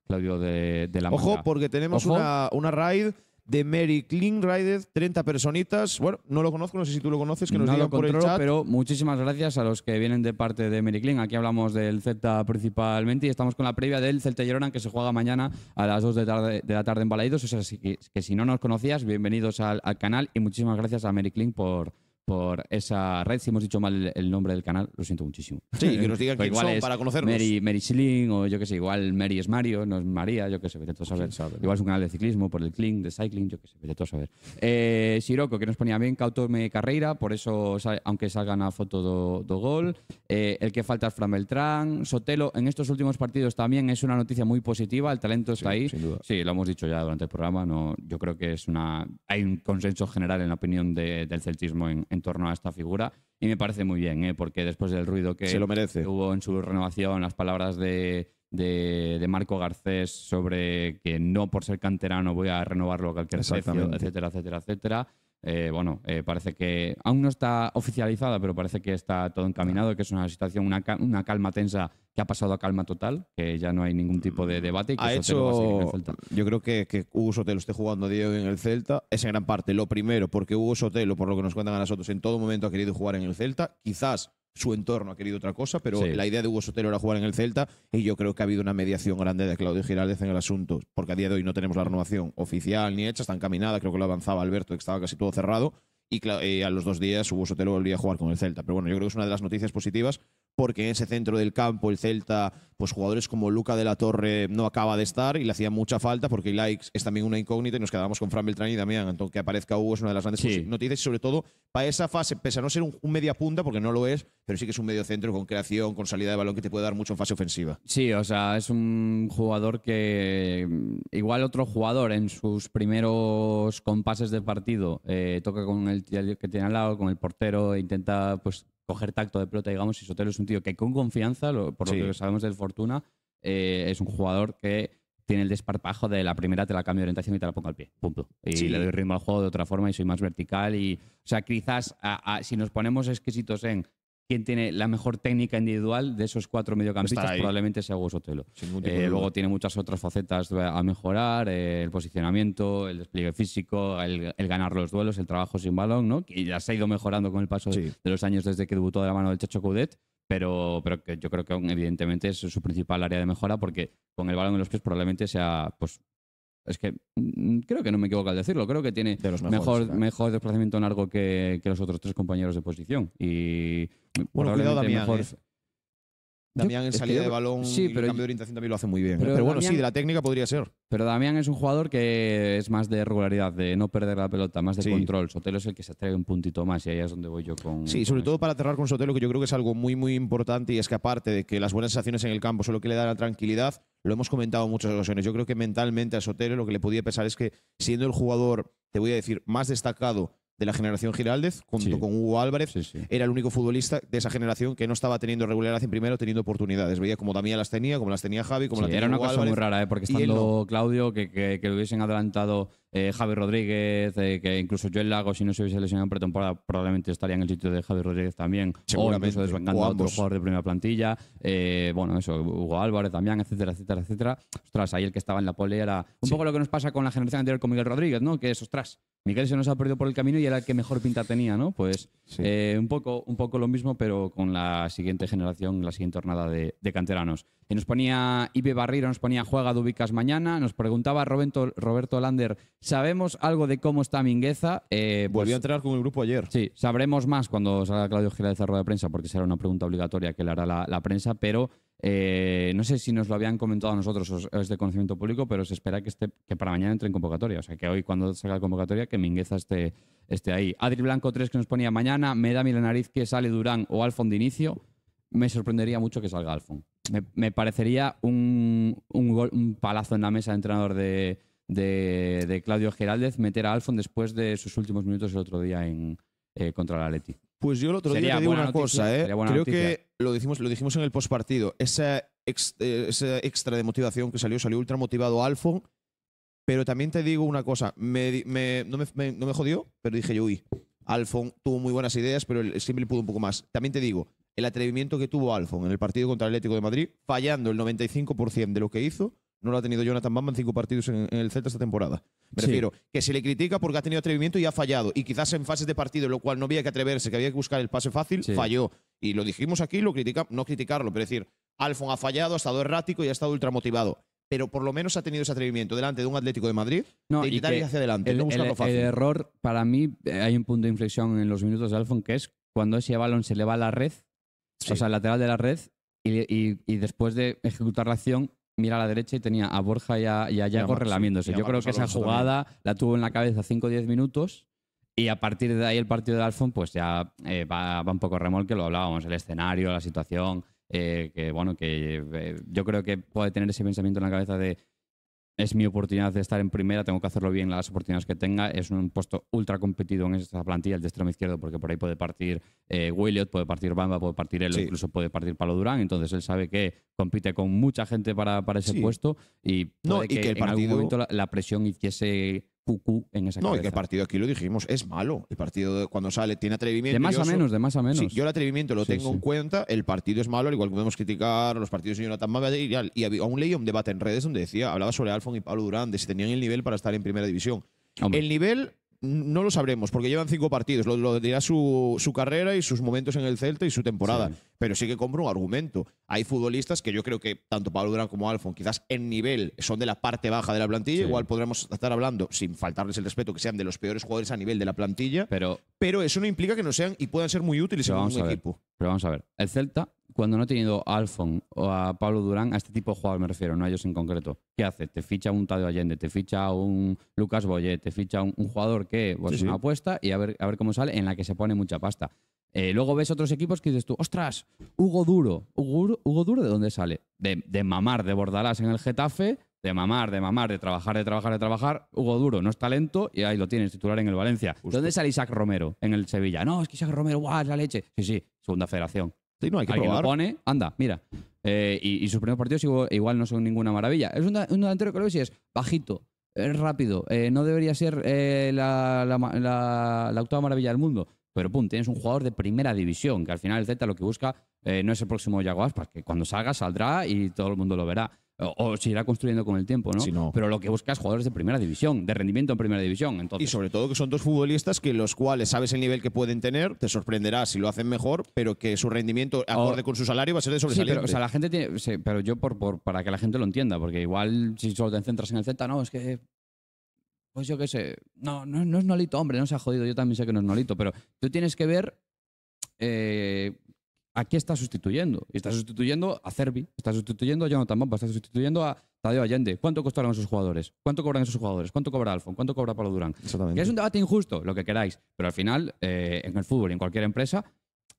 Claudio de, la Ojo, porque tenemos Una, una raid de Mary Kling Rider, 30 personitas. Bueno, no lo conozco, no sé si tú lo conoces, que nos no por el chat. Pero muchísimas gracias a los que vienen de parte de Mary Kling. Aquí hablamos del Zeta principalmente y estamos con la previa del Celta que se juega mañana a las 2 de, tarde, de la tarde en Balaidos. O sea, que, si no nos conocías, bienvenidos al, canal y muchísimas gracias a Mary Kling por por esa red. Si hemos dicho mal el nombre del canal, lo siento muchísimo. Sí, que nos digan que igual para conocernos. Mary, Mary o yo qué sé, igual Mary es Mario, no es María, yo qué sé, vete todo saber. igual es un canal de ciclismo, por el cling, de cycling, yo qué sé, voy todo a saber. Eh, Siroco, que nos ponía bien, cautome Carrera por eso, aunque salgan a foto do, gol. Eh, el que falta es Fran Beltrán. Sotelo, en estos últimos partidos también es una noticia muy positiva, el talento está ahí. Sin Sí, lo hemos dicho ya durante el programa, no, yo creo que es una... Hay un consenso general en la opinión del celtismo en en torno a esta figura. Y me parece muy bien, ¿eh? porque después del ruido que, Se lo merece. hubo en su renovación, las palabras de, Marco Garcés sobre que no por ser canterano voy a renovarlo a cualquier precio, etcétera, etcétera, etcétera. Eh, bueno, eh, parece que aún no está oficializada, pero parece que está todo encaminado, que es una situación, una, calma tensa que ha pasado a calma total, que ya no hay ningún tipo de debate. Y que ha hecho, en el Celta. yo creo que, Hugo Sotelo esté jugando a día en el Celta es en gran parte lo primero, porque Hugo Sotelo, por lo que nos cuentan a nosotros, en todo momento ha querido jugar en el Celta. Quizás su entorno ha querido otra cosa, pero la idea de Hugo Sotelo era jugar en el Celta y yo creo que ha habido una mediación grande de Claudio Giraldez en el asunto, porque a día de hoy no tenemos la renovación oficial ni hecha, está encaminada, creo que lo avanzaba Alberto, que estaba casi todo cerrado, y eh, a los dos días Hugo Sotelo volvía a jugar con el Celta. Pero bueno, yo creo que es una de las noticias positivas porque en ese centro del campo el Celta, pues jugadores como Luca de la Torre no acaba de estar y le hacía mucha falta porque Likes es también una incógnita y nos quedamos con Fran Beltrán y Damián. Entonces, que aparezca Hugo es una de las grandes noticias y sobre todo para esa fase, pese a no ser un, media punta, porque no lo es, pero sí que es un medio centro con creación, con salida de balón que te puede dar mucho en fase ofensiva. Sí, o sea, es un jugador que mm, igual otro jugador en sus primeros compases de partido eh, toca con el que tiene al lado, con el portero, e intenta pues coger tacto de pelota, digamos, y Sotelo es un tío que con confianza, por lo que sabemos del Fortuna, eh, es un jugador que tiene el desparpajo de la primera te la cambio de orientación y te la pongo al pie. Punto. Y le doy ritmo al juego de otra forma y soy más vertical. Y, o sea, quizás si nos ponemos exquisitos en quien tiene la mejor técnica individual de esos cuatro mediocampistas probablemente sea Hugo Sotelo. Eh, luego tiene muchas otras facetas a mejorar, eh, el posicionamiento, el despliegue físico, el, ganar los duelos, el trabajo sin balón, ¿no? Y se ha ido mejorando con el paso de los años desde que debutó de la mano del Chacho Coudet. Pero, pero que yo creo que evidentemente es su principal área de mejora porque con el balón en los pies probablemente sea pues, es que mm, creo que no me equivoco al decirlo, creo que tiene mejor, mejor desplazamiento largo que, que, los otros tres compañeros de posición. Y bueno, cuidado, Damián, mejor... ¿eh? Damián en salida de balón y cambio de orientación también lo hace muy bien. ¿eh? Pero, bueno, sí, de la técnica podría ser. Pero Damián es un jugador que es más de regularidad, de no perder la pelota, más de control. Sotelo es el que se atreve un puntito más y ahí es donde voy yo con. Sí, sobre todo para aterrar con Sotelo, que yo creo que es algo muy, muy importante y es que aparte de que las buenas sensaciones en el campo lo que le da la tranquilidad, lo hemos comentado en muchas ocasiones. Yo creo que mentalmente a Sotelo lo que le podía pesar es que siendo el jugador, te voy a decir, más destacado de la generación Giraldez, junto con Hugo Álvarez, era el único futbolista de esa generación que no estaba teniendo regularidad en primero, teniendo oportunidades. Veía como también las tenía, como las tenía Javi, como las tenía Era una cosa muy rara, ¿eh? porque estando Claudio, que, que, que, lo hubiesen adelantado eh, Javi Rodríguez, eh, que incluso Joel Lago, si no se hubiese lesionado en pretemporada, probablemente estaría en el sitio de Javi Rodríguez también. Seguramente. O a otro jugador de primera plantilla. Eh, bueno, eso, Hugo Álvarez también, etcétera, etcétera, etcétera. Ostras, ahí el que estaba en la pole era un poco lo que nos pasa con la generación anterior con Miguel Rodríguez, ¿no? Que es, ostras, Miguel se nos ha perdido por el camino y era el que mejor pinta tenía, ¿no? Pues eh, un, poco, un poco lo mismo, pero con la siguiente generación, la siguiente jornada de, canteranos. Y nos ponía Ibe Barrera, nos ponía Juega de mañana, nos preguntaba Roberto, Roberto Lander Sabemos algo de cómo está Mingueza. Eh, pues Volvió a entrar con el grupo ayer. Sí, sabremos más cuando salga Claudio Gira de rueda de prensa, porque será una pregunta obligatoria que le hará la, prensa, pero eh, no sé si nos lo habían comentado a nosotros o es de conocimiento público, pero se espera que, esté, que para mañana entre en convocatoria. O sea, que hoy cuando salga la convocatoria, que Mingueza esté, esté ahí. Adri Blanco 3 que nos ponía mañana, me da a la nariz que sale Durán o Alfon de inicio. Me sorprendería mucho que salga Alfon. Me, parecería un, un palazo en la mesa de entrenador de de, Claudio Geraldez meter a Alfon después de sus últimos minutos el otro día en, eh, contra la Leti. Pues yo el otro día te digo una cosa, ¿eh? Creo que lo dijimos, lo dijimos en el postpartido. Eh, esa, extra de motivación que salió, salió ultra motivado Alfon. Pero también te digo una cosa, no, me, jodió, pero dije yo, uy, Alfon tuvo muy buenas ideas, pero el simple pudo un poco más. También te digo, el atrevimiento que tuvo Alfon en el partido contra el Atlético de Madrid, fallando el 95% de lo que hizo, no lo ha tenido Jonathan Bamba en cinco partidos en, el Celta esta temporada. Prefiero que se le critica porque ha tenido atrevimiento y ha fallado. Y quizás en fases de partido, lo cual no había que atreverse, que había que buscar el pase fácil, falló. Y lo dijimos aquí, lo critica, no criticarlo, pero decir, Alfon ha fallado, ha estado errático y ha estado ultramotivado pero por lo menos ha tenido ese atrevimiento delante de un Atlético de Madrid de y hacia adelante, el, error, para mí, eh, hay un punto de inflexión en los minutos de Alfon, que es cuando ese balón se le va a la red, o sea, al lateral de la red, y, después de ejecutar la acción, mira a la derecha y tenía a Borja y a, y Yago relamiéndose. Yo creo que esa jugada la tuvo en la cabeza 5 o 10 minutos y a partir de ahí el partido de Alfon pues ya eh, va, un poco remolque, lo hablábamos, el escenario, la situación, eh, que bueno, que eh, yo creo que puede tener ese pensamiento en la cabeza de es mi oportunidad de estar en primera, tengo que hacerlo bien las oportunidades que tenga. Es un puesto ultra competido en esta plantilla, el de extremo izquierdo, porque por ahí puede partir eh, puede partir Bamba, puede partir él, incluso puede partir Palo Durán. Entonces él sabe que compite con mucha gente para, para ese puesto y no, que, que en algún momento la presión hiciese cucú en esa No, y que el partido aquí lo dijimos, es malo. El partido cuando sale tiene atrevimiento. De más a menos, de más a menos. yo el atrevimiento lo tengo en cuenta, el partido es malo, al igual que podemos criticar los partidos de Jonathan y, había un ley un debate en redes donde decía, hablaba sobre Alfon y Pablo Durán, de si tenían el nivel para estar en primera división. El nivel no lo sabremos, porque llevan cinco partidos. Lo, dirá su, su, carrera y sus momentos en el Celta y su temporada. Pero sí que compro un argumento. Hay futbolistas que yo creo que tanto Pablo Durán como Alfon, quizás en nivel, son de la parte baja de la plantilla. Igual podremos estar hablando, sin faltarles el respeto, que sean de los peores jugadores a nivel de la plantilla. Pero, pero eso no implica que no sean y puedan ser muy útiles en un equipo. Pero vamos a ver. El Celta cuando no ha tenido a Alfon o a Pablo Durán, a este tipo de jugadores me refiero, no a ellos en concreto, ¿qué hace? Te ficha un Tadeo Allende, te ficha un Lucas Boyet, te ficha un, jugador que pues, Una apuesta y a ver, a ver cómo sale, en la que se pone mucha pasta. Eh, luego ves otros equipos que dices tú, ostras, Hugo Duro. ¿Hugo, Duro de dónde sale? De, mamar, de Bordalás en el Getafe, de mamar, de mamar, de trabajar, de trabajar, de trabajar. Hugo Duro no es talento y ahí lo tienes, titular en el Valencia. dónde sale Isaac Romero en el Sevilla? No, es que Isaac Romero, guau, es la leche. Sí, sí, segunda federación no, hay que Alguien probar. pone, anda, mira. Eh, y, sus primeros partidos igual, no son ninguna maravilla. Es un, delantero que lo ves y es bajito, es rápido, eh, no debería ser eh, la, la, octava maravilla del mundo. Pero pum, tienes un jugador de primera división, que al final el Z lo que busca no es el próximo Yago Porque que cuando salga saldrá y todo el mundo lo verá o, se irá construyendo con el tiempo, ¿no? Pero lo que buscas es jugadores de primera división, de rendimiento en primera división. Entonces. Y sobre todo que son dos futbolistas que los cuales sabes el nivel que pueden tener, te sorprenderá si lo hacen mejor, pero que su rendimiento acorde con su salario va a ser de sobresaliente. Sí, pero, o sea, la gente tiene, pero yo por, para que la gente lo entienda, porque igual si solo te centras en el Z, no, es que pues yo qué sé, no, no, no es Nolito, hombre, no se ha jodido, yo también sé que no es Nolito, pero tú tienes que ver eh, ¿A qué está sustituyendo? Está sustituyendo a Cervi, está sustituyendo a Jonathan Mamba, está sustituyendo a Tadeo Allende. ¿Cuánto costaron esos jugadores? ¿Cuánto cobran esos jugadores? ¿Cuánto cobra Alfon? ¿Cuánto cobra Pablo Durán? Que es un debate injusto, lo que queráis, pero al final, eh, en el fútbol y en cualquier empresa,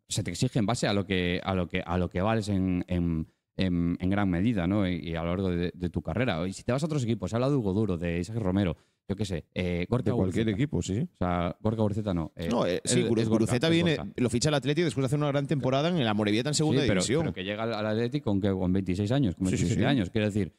se te exige en base a lo que, a lo que, a lo que vales en, en, en, gran medida ¿no? y, a lo largo de, tu carrera. Y si te vas a otros equipos, se habla de Hugo Duro, de Isaac Romero, yo qué sé, eh, cualquier equipo, sí. O sea, Gorka no. Eh, no, eh, sí, viene, lo ficha el Atlético después hace una gran temporada en la Morevieta en segunda pero, división. pero que llega al- Atlético con, 26 años, con 27 años. Quiero decir,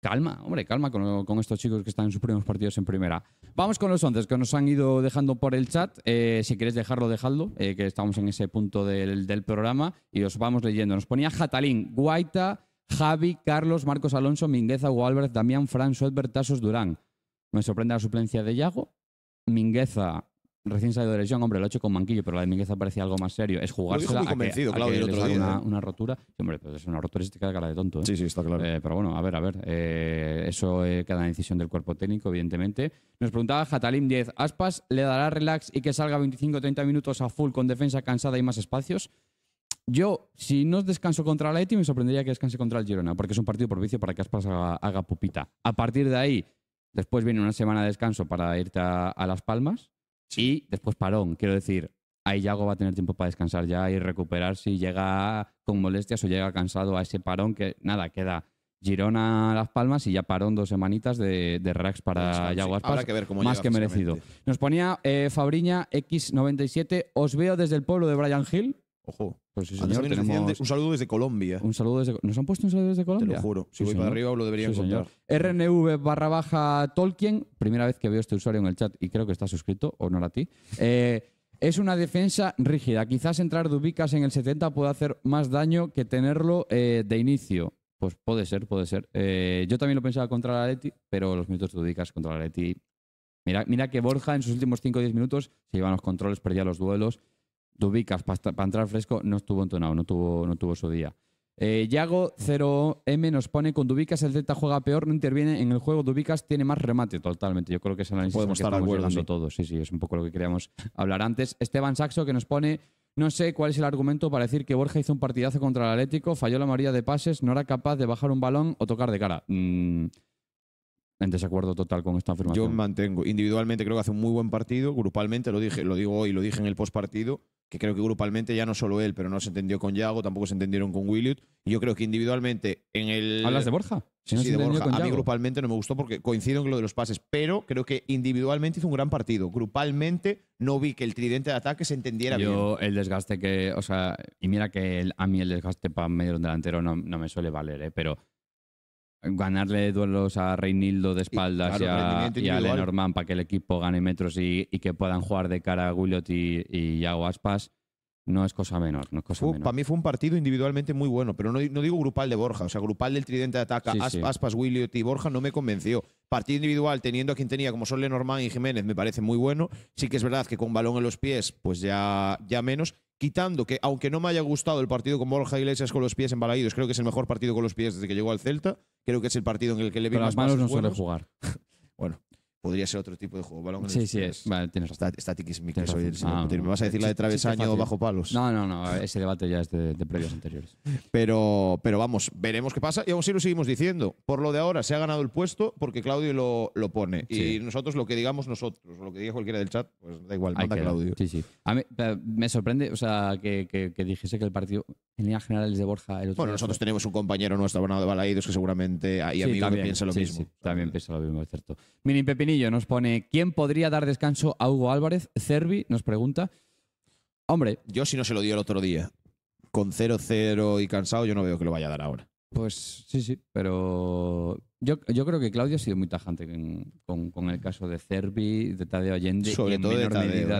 calma, hombre, calma con, estos chicos que están en sus primeros partidos en primera. Vamos con los 11 que nos han ido dejando por el chat. Eh, si queréis dejarlo, dejadlo, que estamos en ese punto del, programa y os vamos leyendo. Nos ponía Jatalín, Guaita, Javi, Carlos, Marcos Alonso, Mingueza, Damián, Fran, Durán. Me sorprende la suplencia de Yago. Mingueza, recién salido de lesión, hombre, lo ha hecho con manquillo, pero la de Mingueza parecía algo más serio. Es jugar a que, ¿eh? una, rotura. hombre, pues es una rotura y de cara de tonto. ¿eh? Sí, sí, está claro. Eh, pero bueno, a ver, a ver. eso queda en decisión del cuerpo técnico, evidentemente. Nos preguntaba Jatalim 10. ¿Aspas le dará relax y que salga 25-30 minutos a full con defensa cansada y más espacios? Yo, si no descanso contra la Eti, me sorprendería que descanse contra el Girona, porque es un partido por vicio para que Aspas haga pupita. A partir de ahí, Después viene una semana de descanso para irte a, Las Palmas. Y después parón. Quiero decir, ahí Yago va a tener tiempo para descansar ya y recuperar si llega con molestias o llega cansado a ese parón que nada, queda Girona Las Palmas y ya parón dos semanitas de, racks para Yago Aspas. que ver cómo más que merecido. Nos ponía eh, Fabriña X97, os veo desde el pueblo de Brian Hill. Ojo, pues un saludo desde Colombia. Un saludo ¿Nos han puesto un saludo desde Colombia? Te lo juro. Si voy para arriba lo debería RNV barra baja Tolkien, primera vez que veo este usuario en el chat y creo que está suscrito, honor a ti. Eh, es una defensa rígida. Quizás entrar de ubicas en el 70 puede hacer más daño que tenerlo eh, de inicio. Pues puede ser, puede ser. Eh, yo también lo pensaba contra la Leti, pero los minutos de ubicas contra la Leti. Mira, mira que Borja en sus últimos 5 o 10 minutos se llevan los controles, perdía los duelos. Dubicas, para, entrar fresco, no estuvo entonado, no tuvo, no tuvo su día. Eh, Yago 0M nos pone con Dubicas el Zeta juega peor, no interviene en el juego. Dubicas tiene más remate totalmente. Yo creo que es el análisis Podemos estar estamos todos. Sí, sí, es un poco lo que queríamos hablar antes. Esteban Saxo que nos pone no sé cuál es el argumento para decir que Borja hizo un partidazo contra el Atlético, falló la mayoría de pases, no era capaz de bajar un balón o tocar de cara. Mm, en desacuerdo total con esta afirmación. Yo mantengo. Individualmente creo que hace un muy buen partido. Grupalmente, lo dije, lo digo hoy, lo dije en el post partido, que creo que grupalmente ya no solo él, pero no se entendió con Yago, tampoco se entendieron con Williot. Y yo creo que individualmente en el. ¿Hablas de Borja? sí, de Borja. A mí grupalmente no me gustó porque coincido en lo de los pases, pero creo que individualmente hizo un gran partido. Grupalmente no vi que el tridente de ataque se entendiera bien. Yo el desgaste que, o sea, y mira que a mí el desgaste para medio delantero no, no me suele valer, ¿eh? pero ganarle duelos a Reinildo de espaldas y, a, Lenormand para que el equipo gane metros y, que puedan jugar de cara a Williot y, y Yago Aspas no es cosa menor. Para mí fue un partido individualmente muy bueno, pero no, digo grupal de Borja. O sea, grupal del tridente de ataca, Aspas, Williot y Borja no me convenció. Partido individual, teniendo a quien tenía, como son Lenormand y Jiménez, me parece muy bueno. Sí que es verdad que con balón en los pies, pues ya, ya menos quitando que, aunque no me haya gustado el partido con Borja Iglesias con los pies embalaídos, creo que es el mejor partido con los pies desde que llegó al Celta. Creo que es el partido en el que le vi más las manos no suele jugar. bueno, podría ser otro tipo de juego. Balón sí, sí, eh, es, vale, tienes ah, ¿Me vas a decir la de travesaño bajo palos? No, no, no, ese debate ya es de, previos anteriores. Pero, pero vamos, veremos qué pasa y aún así lo seguimos diciendo. Por lo de ahora, se ha ganado el puesto porque Claudio lo, lo pone. Y nosotros lo que digamos nosotros, lo que diga cualquiera del chat, pues da igual, manda Claudio. Sí, sí. A mí me sorprende, o sea, que, que, dijese que el partido en general generales de Borja Bueno, nosotros tenemos un compañero nuestro, Bernardo de balaídos que seguramente ahí amigo también, piensa lo mismo. también piensa lo mismo, es cierto. Mini nos pone, ¿quién podría dar descanso a Hugo Álvarez? Cervi nos pregunta. Hombre. Yo si no se lo dio el otro día, con 0-0 y cansado, yo no veo que lo vaya a dar ahora. Pues sí, sí, pero yo, yo creo que Claudio ha sido muy tajante con, con, el caso de Cervi, de Tadeo Allende Sobre y todo ¿eh?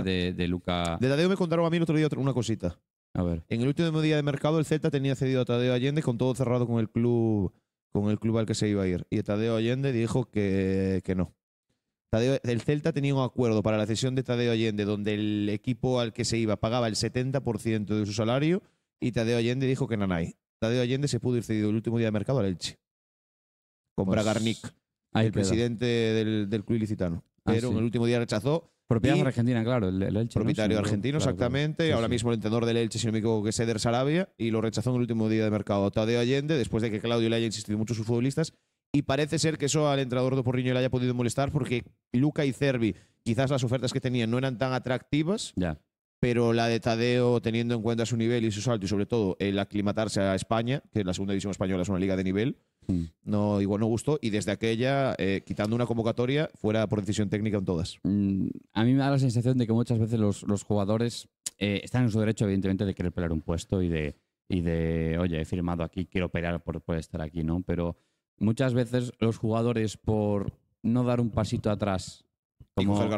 de de, Luca. De Tadeo me contaron a mí el otro día una cosita. A ver. En el último día de mercado el Celta tenía cedido a Tadeo Allende con todo cerrado con el club con el club al que se iba a ir. Y Tadeo Allende dijo que, que no el Celta tenía un acuerdo para la cesión de Tadeo Allende donde el equipo al que se iba pagaba el 70% de su salario y Tadeo Allende dijo que no hay Tadeo Allende se pudo ir cedido el último día de mercado al Elche. Con pues Bragarnik, el presidente del, club ilicitano. Ah, Pero en el último día rechazó. Propiedad argentina, claro, el, Propietario argentino, exactamente. ahora mismo el entrenador del Elche, si no me equivoco, que es Eder Sarabia, y lo rechazó en el último día de mercado. Tadeo Allende, después de que Claudio le haya insistido mucho a sus futbolistas, y parece ser que eso al entrenador de Porriño le haya podido molestar porque Luca y Cervi, quizás las ofertas que tenían no eran tan atractivas. Ya. Pero la de Tadeo, teniendo en cuenta su nivel y su salto, y sobre todo el aclimatarse a España, que la segunda división española es una liga de nivel, hmm. no igual no gustó. Y desde aquella, eh, quitando una convocatoria, fuera por decisión técnica en todas. Mm, a mí me da la sensación de que muchas veces los, jugadores eh, están en su derecho, evidentemente, de querer pelear un puesto y de, y de, oye, he firmado aquí, quiero pelear por, por estar aquí, ¿no? Pero muchas veces los jugadores por no dar un pasito atrás como,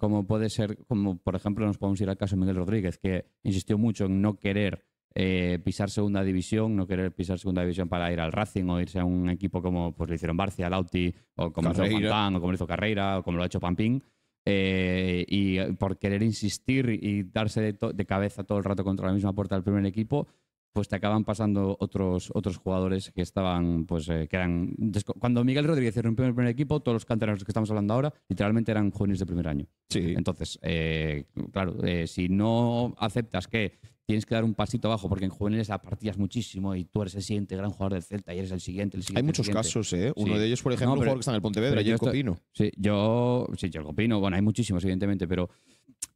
como, puede ser, como por ejemplo nos podemos ir al caso de Miguel Rodríguez, que insistió mucho en no querer eh, pisar segunda división, no querer pisar segunda división para ir al Racing o irse a un equipo como pues, le hicieron Barcia, Lauti, o como lo hizo o como hizo Carreira, o como lo ha hecho Pampín. Eh, y eh, por querer insistir y darse de, de, cabeza todo el rato contra la misma puerta del primer equipo, pues te acaban pasando otros, otros jugadores que estaban, pues, eh, que eran... Cuando Miguel Rodríguez se rompió el primer equipo, todos los canteranos que estamos hablando ahora, literalmente eran jóvenes de primer año. Sí. Entonces, eh, claro, eh, si no aceptas que tienes que dar un pasito abajo, porque en juveniles apartías muchísimo y tú eres el siguiente gran jugador del Celta y eres el siguiente, el siguiente Hay muchos casos, ¿eh? Uno de ellos, por ejemplo, no, jugador que está en el Pontevedra, Jerko Pino. Sí, yo, sí, Pino, bueno, hay muchísimos, evidentemente, pero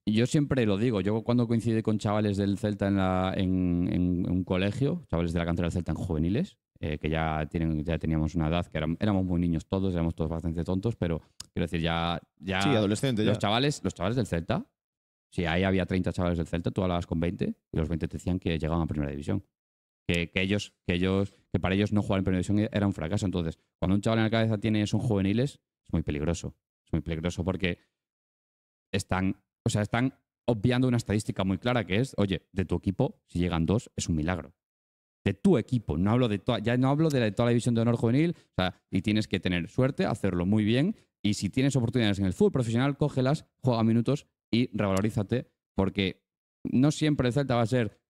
yo siempre lo digo, yo cuando coincide con chavales del Celta en, la, un colegio, chavales de la cantera del Celta en juveniles, eh, que ya, tienen, ya teníamos una edad que éramos muy niños todos, éramos todos bastante tontos, pero quiero decir, ya. ya sí, adolescente. Los, Chavales, los chavales del Celta, si ahí había 30 chavales del Celta, tú hablabas con 20 y los 20 te decían que llegaban a primera división. Que, que, ellos, que ellos, que para ellos no jugar en primera división era un fracaso. Entonces, cuando un chaval en la cabeza tiene son juveniles, es muy peligroso. Es muy peligroso porque están o sea, están obviando una estadística muy clara que es, oye, de tu equipo, si llegan dos, es un milagro. De tu equipo, no hablo de toda, ya no hablo de, la, de toda la división de honor juvenil, y tienes que tener suerte, hacerlo muy bien, y si tienes oportunidades en el fútbol profesional, cógelas, juega minutos y revalorízate, porque no siempre el Celta va a ser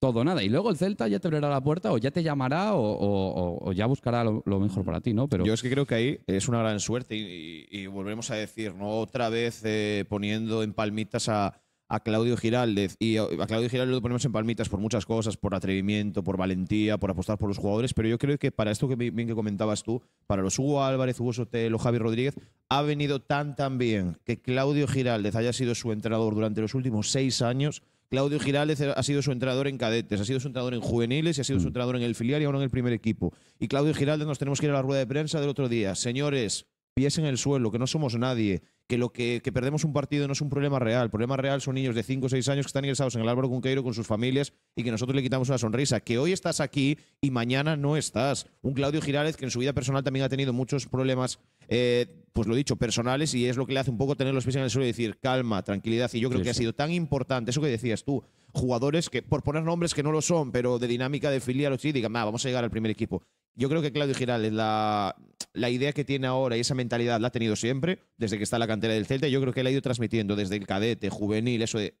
todo nada. Y luego el Celta ya te abrirá la puerta o ya te llamará o, ya buscará lo, mejor para ti, ¿no? Pero... Yo es que creo que ahí es una gran suerte y, volvemos a decir, ¿no? Otra vez eh, poniendo en palmitas a, Claudio Giraldez. Y a, Claudio Giraldez lo ponemos en palmitas por muchas cosas, por atrevimiento, por valentía, por apostar por los jugadores, pero yo creo que para esto que bien que comentabas tú, para los Hugo Álvarez, Hugo Sotelo, Javi Rodríguez, ha venido tan tan bien que Claudio Giraldez haya sido su entrenador durante los últimos seis años Claudio Girales ha sido su entrenador en cadetes, ha sido su entrenador en juveniles y ha sido su mm. entrenador en el filial y ahora en el primer equipo. Y Claudio Girales nos tenemos que ir a la rueda de prensa del otro día. Señores, pies en el suelo, que no somos nadie que lo que, perdemos un partido no es un problema real. El problema real son niños de 5 o 6 años que están ingresados en el Álvaro Conqueiro con sus familias y que nosotros le quitamos una sonrisa. Que hoy estás aquí y mañana no estás. Un Claudio Girález que en su vida personal también ha tenido muchos problemas, eh, pues lo he dicho, personales y es lo que le hace un poco tener los pies en el suelo y decir calma, tranquilidad. Y yo creo que ha sido tan importante, eso que decías tú, jugadores que, por poner nombres que no lo son, pero de dinámica de filial, sí, digan, vamos a llegar al primer equipo. Yo creo que Claudio Girales, la, idea que tiene ahora y esa mentalidad la ha tenido siempre, desde que está en la cantera del Celta, y yo creo que la ha ido transmitiendo desde el cadete, juvenil, eso de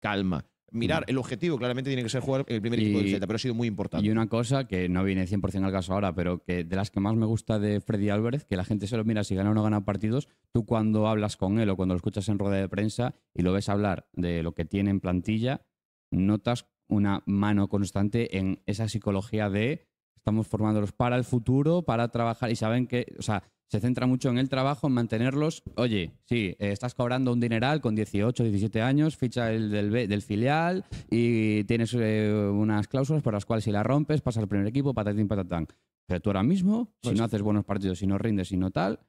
calma. Mirar, mm. el objetivo claramente tiene que ser jugar el primer equipo del Celta, pero ha sido muy importante. Y una cosa que no viene 100% al caso ahora, pero que de las que más me gusta de Freddy Álvarez, que la gente se lo mira si gana o no gana partidos, tú cuando hablas con él o cuando lo escuchas en rueda de prensa y lo ves hablar de lo que tiene en plantilla, notas una mano constante en esa psicología de estamos formándolos para el futuro, para trabajar y saben que, o sea, se centra mucho en el trabajo, en mantenerlos. Oye, sí, eh, estás cobrando un dineral con 18, 17 años, ficha el del, filial y tienes eh, unas cláusulas por las cuales si la rompes pasas al primer equipo, patatín, patatán. Pero tú ahora mismo, si pues no haces buenos partidos, si no rindes, si no tal,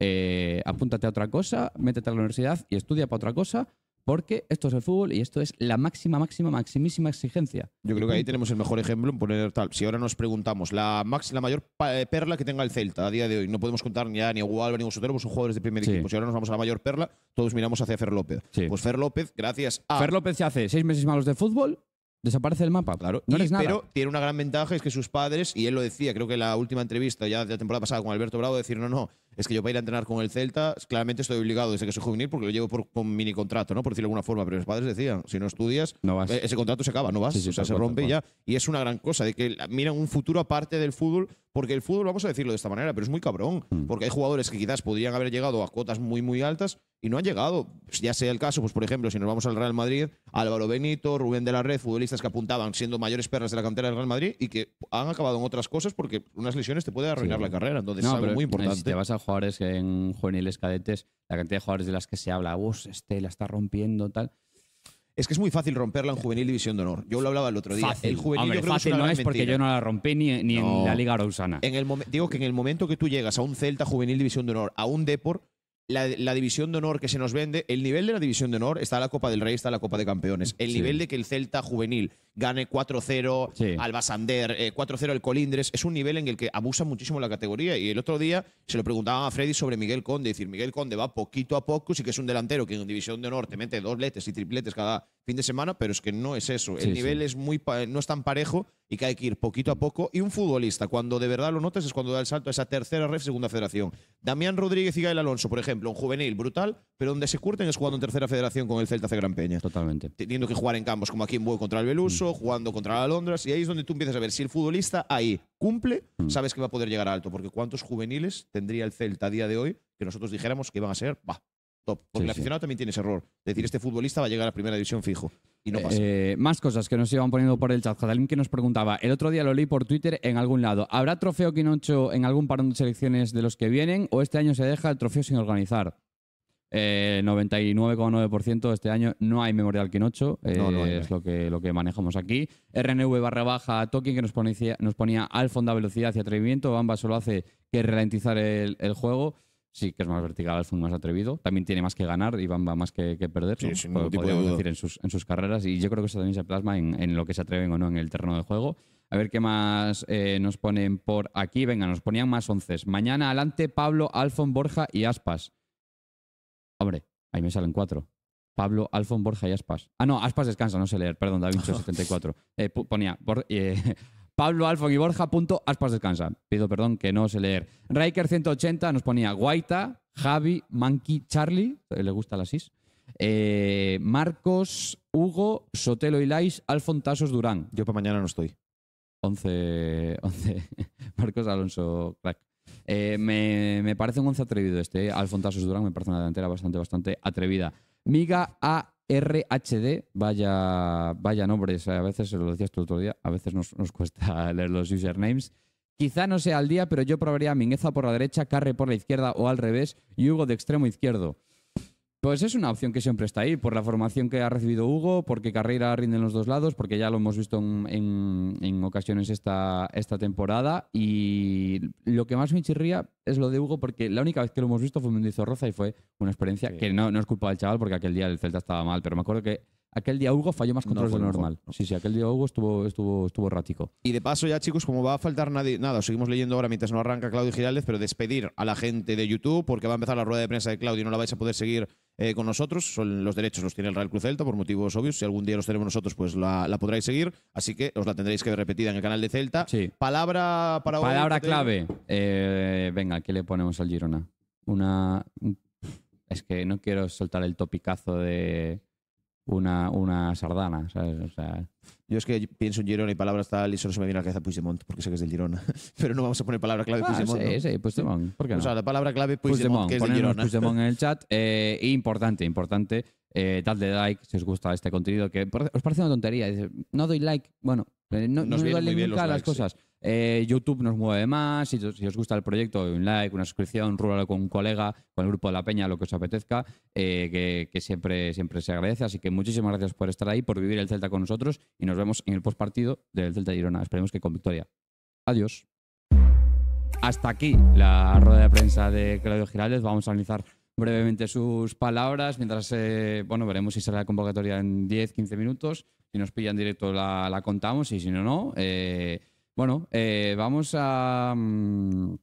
eh, apúntate a otra cosa, métete a la universidad y estudia para otra cosa porque esto es el fútbol y esto es la máxima, máxima, maximísima exigencia. Yo creo que ahí tenemos el mejor ejemplo en poner tal. Si ahora nos preguntamos, la, mayor eh, perla que tenga el Celta a día de hoy, no podemos contar ni a ni a ni a Sotero, pues son jugadores de primer equipo. Si ahora nos vamos a la mayor perla, todos miramos hacia Fer López. Pues Fer López, gracias a. Fer López se hace seis meses malos de fútbol Desaparece el mapa. Claro, no Pero tiene una gran ventaja, es que sus padres, y él lo decía, creo que en la última entrevista, ya de la temporada pasada con Alberto Bravo, decir, no, no, es que yo para ir a entrenar con el Celta, claramente estoy obligado desde que soy juvenil porque lo llevo por, mini contrato, ¿no? Por decirlo de alguna forma. Pero mis padres decían, si no estudias, eh, ese contrato se acaba, no vas. o sea, se rompe ya. Y es una gran cosa, de que miran un futuro aparte del fútbol, porque el fútbol, vamos a decirlo de esta manera, pero es muy cabrón. Mm. Porque hay jugadores que quizás podrían haber llegado a cuotas muy, muy altas y no han llegado. Pues ya sea el caso, pues por ejemplo, si nos vamos al Real Madrid, Álvaro Benito, Rubén de la Red, futbolistas que apuntaban siendo mayores perras de la cantera del Real Madrid y que han acabado en otras cosas porque unas lesiones te puede arruinar la carrera. Entonces no, es muy eh, importante. vas a jugadores en juveniles cadetes, la cantidad de jugadores de las que se habla, vos, este la está rompiendo, tal. Es que es muy fácil romperla en Juvenil División de Honor. Yo lo hablaba el otro día. El juvenil no es porque yo no la rompí ni, en la Liga Rousana. En el digo que en el momento que tú llegas a un Celta Juvenil División de Honor, a un Depor, la, división de honor que se nos vende, el nivel de la división de honor está la Copa del Rey, está la Copa de Campeones. El nivel de que el Celta juvenil gane 4-0 al Basander, 4-0 eh, al Colindres, es un nivel en el que abusa muchísimo la categoría. Y el otro día se lo preguntaban a Freddy sobre Miguel Conde. y decir, Miguel Conde va poquito a poco, sí que es un delantero que en división de honor te mete dobletes y tripletes cada fin de semana, pero es que no es eso. El nivel es muy no es tan parejo y que hay que ir poquito a poco. Y un futbolista, cuando de verdad lo notas, es cuando da el salto a esa tercera red, segunda federación. Damián Rodríguez y Gael Alonso, por ejemplo, un juvenil brutal, pero donde se curten es jugando en tercera federación con el Celta C. Gran Peña. Totalmente. Teniendo que jugar en campos como aquí en contra el Beluso, mm. jugando contra la Londres, y ahí es donde tú empiezas a ver si el futbolista ahí cumple, mm. sabes que va a poder llegar alto, porque ¿cuántos juveniles tendría el Celta a día de hoy que nosotros dijéramos que iban a ser, va. Porque el aficionado también tiene ese error. es decir, este futbolista va a llegar a la primera división fijo. Y no pasa. Eh, más cosas que nos iban poniendo por el chat. alguien que nos preguntaba, el otro día lo leí por Twitter en algún lado. ¿Habrá trofeo Quinocho en algún parón de selecciones de los que vienen o este año se deja el trofeo sin organizar? 99,9% eh, este año no hay Memorial Quinocho, eh, es lo que, lo que manejamos aquí. RNV barra baja Toki que nos ponía, nos ponía al fondo velocidad y atrevimiento, Bamba solo hace que ralentizar el, el juego sí que es más vertical, es más atrevido. También tiene más que ganar, y va más que, perder, sí, sin tipo decir, en sus, carreras. Y yo creo que eso también se plasma en, lo que se atreven o no en el terreno de juego. A ver qué más eh, nos ponen por aquí. Venga, nos ponían más once. Mañana adelante Pablo, Alfon, Borja y Aspas. Hombre, ahí me salen cuatro. Pablo, Alfon, Borja y Aspas. Ah, no, Aspas descansa, no sé leer, perdón, David, 74. Eh, ponía por eh, Pablo Alfo y Aspas descansa. Pido perdón que no sé leer. Riker180 nos ponía Guaita, Javi, Monkey, Charlie. Eh, le gusta la SIS. Eh, Marcos, Hugo, Sotelo y Lais, Alfontasos Durán. Yo para mañana no estoy. 11, 11. Marcos Alonso, crack. Eh, me, parece un once atrevido este. Alfontasos Durán me parece una delantera bastante, bastante atrevida. Miga A. RHD, vaya, vaya nombres, a veces se lo decías todo el otro día, a veces nos, cuesta leer los usernames. Quizá no sea al día, pero yo probaría a Mingueza por la derecha, Carre por la izquierda o al revés y Hugo de extremo izquierdo. Pues es una opción que siempre está ahí, por la formación que ha recibido Hugo, porque carrera rinde en los dos lados, porque ya lo hemos visto en, en, ocasiones esta, esta temporada. Y lo que más me chirría es lo de Hugo, porque la única vez que lo hemos visto fue en roza y fue una experiencia que no, no es culpa del chaval, porque aquel día el Celta estaba mal, pero me acuerdo que Aquel día Hugo falló más controles no, lo normal. Sí, sí, aquel día Hugo estuvo, estuvo, estuvo rático. Y de paso, ya chicos, como va a faltar nadie, nada, seguimos leyendo ahora mientras no arranca Claudio Giraldez, pero despedir a la gente de YouTube, porque va a empezar la rueda de prensa de Claudio y no la vais a poder seguir eh, con nosotros. Son los derechos los tiene el Real Cruz Celta por motivos obvios. Si algún día los tenemos nosotros, pues la, podréis seguir. Así que os la tendréis que ver repetida en el canal de Celta. Palabra para Palabra clave. Eh, venga, ¿qué le ponemos al Girona? Una. Es que no quiero soltar el topicazo de una, una sardana, ¿sabes? O sea, Yo es que pienso en Girona y palabras tal y solo se me viene a la cabeza Puigdemont, porque sé que es del Girona. Pero no vamos a poner palabra clave ah, Puigdemont. Sí, ¿no? sí, Puigdemont. ¿Por qué O sea, la palabra clave Puigdemont, Puigdemont que es del Girona. Puigdemont en el chat. Eh, importante, importante. Eh, dadle like si os gusta este contenido, que os parece una tontería. no doy like. Bueno, eh, no, Nos no duele las cosas. Eh, YouTube nos mueve más. Si, os gusta el proyecto, un like, una suscripción, rural con un colega, con el grupo de la Peña, lo que os apetezca, eh, que, siempre, siempre se agradece. Así que muchísimas gracias por estar ahí, por vivir el Celta con nosotros y nos vemos en el postpartido del Celta Girona. Esperemos que con victoria. Adiós. Hasta aquí la rueda de prensa de Claudio Giraldes. Vamos a analizar brevemente sus palabras mientras, eh, bueno, veremos si sale la convocatoria en 10, 15 minutos. Si nos pillan directo la, la contamos y si no, no. Bueno, eh, vamos a. Mm,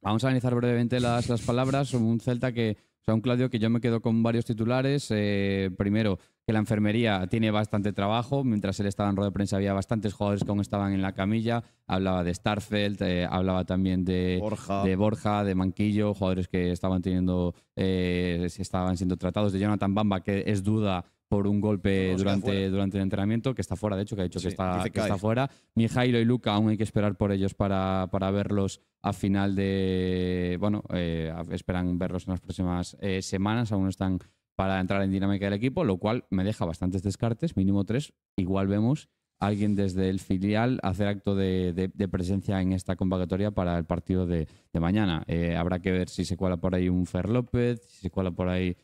vamos a analizar brevemente las, palabras palabras. Un Celta que. O sea, un Claudio que yo me quedo con varios titulares. Eh, primero, que la enfermería tiene bastante trabajo. Mientras él estaba en rueda de prensa había bastantes jugadores que aún estaban en la camilla. Hablaba de Starfeld, eh, hablaba también de Borja. de Manquillo, jugadores que estaban teniendo, estaban siendo tratados, de Jonathan Bamba, que es duda por un golpe durante, durante el entrenamiento, que está fuera, de hecho, que ha dicho que, está, que, está fuera. Mijailo y Luca aún hay que esperar por ellos para, para verlos a final de. Bueno, eh, esperan verlos en las próximas eh, semanas, aún no están para entrar en dinámica del equipo, lo cual me deja bastantes descartes, mínimo tres. Igual vemos a alguien desde el filial hacer acto de, presencia en esta convocatoria para el partido de, mañana. Eh, habrá que ver si se cuela por ahí un Fer López, si se cuela por ahí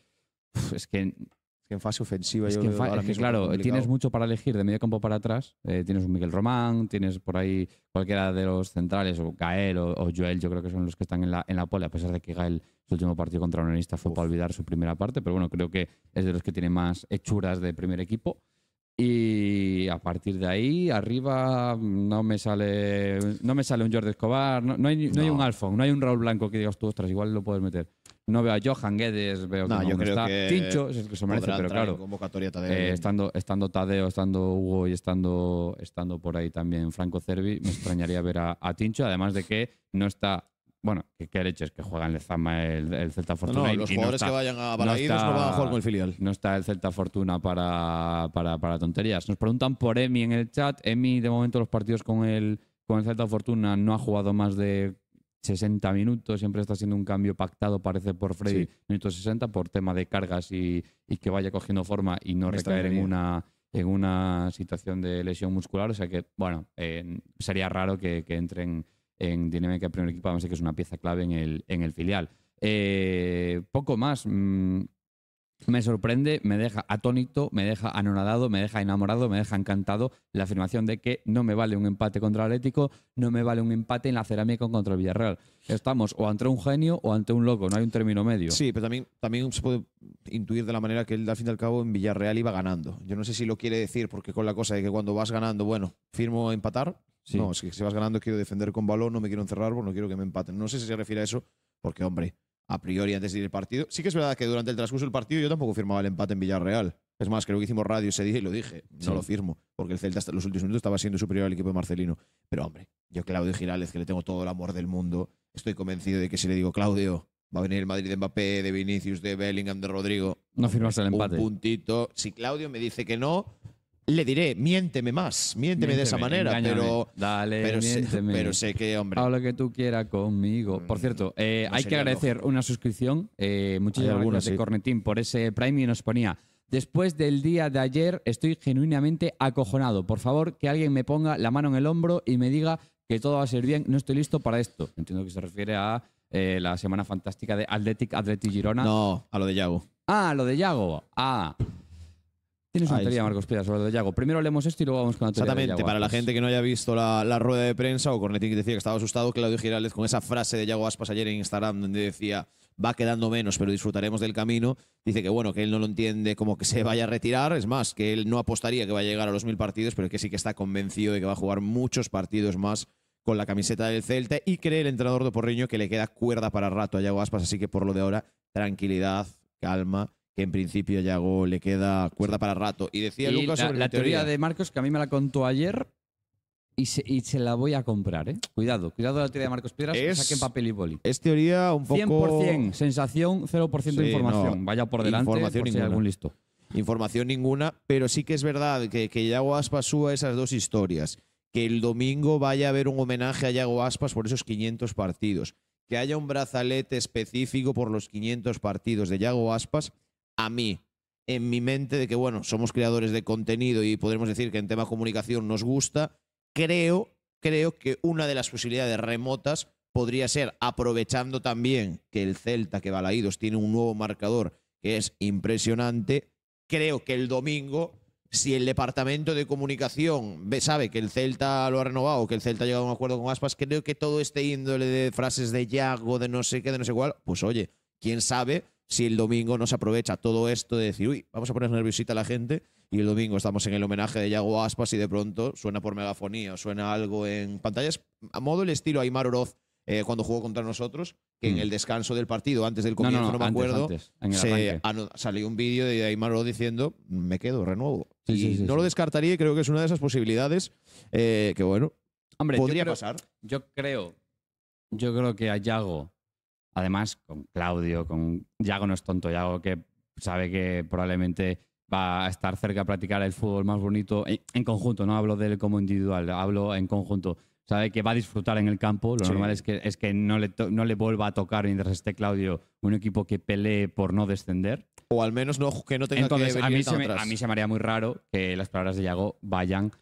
es que en fase ofensiva yo que, claro, tienes mucho para elegir de medio campo para atrás. Eh, tienes un Miguel Román, tienes por ahí cualquiera de los centrales, o Gael o, Joel, yo creo que son los que están en la, en la pole, a pesar de que Gael, su último partido contra Unionista fue para olvidar su primera parte, pero bueno, creo que es de los que tiene más hechuras de primer equipo. Y a partir de ahí, arriba no me sale no me sale un Jordi Escobar, no, hay, no, hay, un Alfon, no hay un Raúl Blanco que digas tú, ostras, igual lo puedes meter. No veo a Johan Guedes, veo no, que no yo creo está. Tincho es el que se merece, pero claro. Convocatoria eh, estando, estando Tadeo, estando Hugo y estando, estando por ahí también Franco Cervi, me extrañaría ver a, a, Tincho, además de que no está. Bueno, que qué leches que juegan Lezama el, el Celta Fortuna. No, los jugadores que vayan a Balaídos no, van a jugar con el filial. No está el Celta Fortuna para, para, para tonterías. Nos preguntan por Emi en el chat. Emi, de momento, los partidos con el, con el Celta Fortuna no ha jugado más de 60 minutos, siempre está siendo un cambio pactado, parece por Freddy, minutos por tema de cargas y, que vaya cogiendo forma y no recaer en una, en una situación de lesión muscular. O sea que, bueno, sería raro que, entre entren en, en dinámica primer equipo, además que es una pieza clave en el, en el filial. Eh, poco más. Mm, me sorprende, me deja atónito, me deja anonadado, me deja enamorado, me deja encantado la afirmación de que no me vale un empate contra el Atlético, no me vale un empate en la cerámica contra el Villarreal. Estamos o ante un genio o ante un loco, no hay un término medio. Sí, pero también, también se puede intuir de la manera que él, al fin y al cabo, en Villarreal iba ganando. Yo no sé si lo quiere decir, porque con la cosa de que cuando vas ganando, bueno, firmo empatar. No, si vas ganando quiero defender con balón, no me quiero encerrar, porque no quiero que me empaten. No sé si se refiere a eso, porque, hombre, a priori antes de ir al partido. Sí que es verdad que durante el transcurso del partido yo tampoco firmaba el empate en Villarreal. Es más, creo que hicimos radio ese día y lo dije. No lo firmo, porque el Celta hasta los últimos minutos estaba siendo superior al equipo de Marcelino. Pero hombre, yo Claudio Girales, que le tengo todo el amor del mundo, estoy convencido de que si le digo, Claudio, va a venir el Madrid de Mbappé, de Vinicius, de Bellingham, de Rodrigo. No firmas el empate. Un puntito. Si Claudio me dice que no, le diré, miénteme más, miénteme, de esa manera, pero, Dale, pero, sé, pero, sé, que, hombre... habla lo que tú quieras conmigo. Por mm, cierto, eh, hay que agradecer una suscripción, eh, muchísimas gracias de Cornetín por ese Prime y nos ponía, después del día de ayer estoy genuinamente acojonado, por favor que alguien me ponga la mano en el hombro y me diga que todo va a ser bien, no estoy listo para esto. Entiendo que se refiere a eh, la semana fantástica de Athletic, Athletic Girona. No, a lo de Yago. Ah, lo de Yago. Ah, Tienes una teoría, Marcos Pira, sobre lo Yago. Primero leemos esto y luego vamos con la Exactamente, para la gente que no haya visto la, rueda de prensa o Cornetín que decía que estaba asustado, Claudio Girales, con esa frase de Yago Aspas ayer en Instagram donde decía va quedando menos, pero disfrutaremos del camino. Dice que bueno, que él no lo entiende como que se vaya a retirar, es más, que él no apostaría que va a llegar a los mil partidos, pero que sí que está convencido de que va a jugar muchos partidos más con la camiseta del Celta y cree el entrenador de Porriño que le queda cuerda para rato a Yago Aspas, así que por lo de ahora, tranquilidad, calma que en principio Yago le queda cuerda para rato. Y decía Lucas la, teoría. de Marcos, que a mí me la contó ayer, y se, y la voy a comprar, ¿eh? Cuidado, cuidado la teoría de Marcos Piedras, es, que saquen papel y boli. Es teoría un poco... 100%, sensación, 0% de información. Vaya por delante, información algún listo. Información ninguna, pero sí que es verdad que, que Yago Aspas suba esas dos historias. Que el domingo vaya a haber un homenaje a Yago Aspas por esos 500 partidos. Que haya un brazalete específico por los 500 partidos de Yago Aspas a mí en mi mente de que, bueno, somos creadores de contenido y podremos decir que en tema comunicación nos gusta, creo, creo que una de las posibilidades remotas podría ser, aprovechando también que el Celta, que Balaídos tiene un nuevo marcador que es impresionante, creo que el domingo, si el departamento de comunicación sabe que el Celta lo ha renovado, que el Celta ha llegado a un acuerdo con Aspas, creo que todo este índole de frases de Yago, de no sé qué, de no sé cuál, pues oye, quién sabe si el domingo no se aprovecha todo esto de decir, uy, vamos a poner nerviosita a la gente y el domingo estamos en el homenaje de Yago Aspas y de pronto suena por megafonía o suena algo en pantallas, a modo el estilo Aymar Oroz eh, cuando jugó contra nosotros, que en mm. el descanso del partido, antes del comienzo, no, me acuerdo, salió un vídeo de Aymar Oroz diciendo, me quedo, renuevo. y no lo descartaría y creo que es una de esas posibilidades eh, que, bueno, podría pasar. Yo creo, yo creo que a Yago Además, con Claudio, con Yago no es tonto, Yago que sabe que probablemente va a estar cerca a practicar el fútbol más bonito en conjunto, no hablo de él como individual, hablo en conjunto. Sabe que va a disfrutar en el campo, lo normal es que, es que no, le no le vuelva a tocar mientras esté Claudio un equipo que pelee por no descender. O al menos que no tenga que venir a mí, se me, a mí me haría muy raro que las palabras de Yago vayan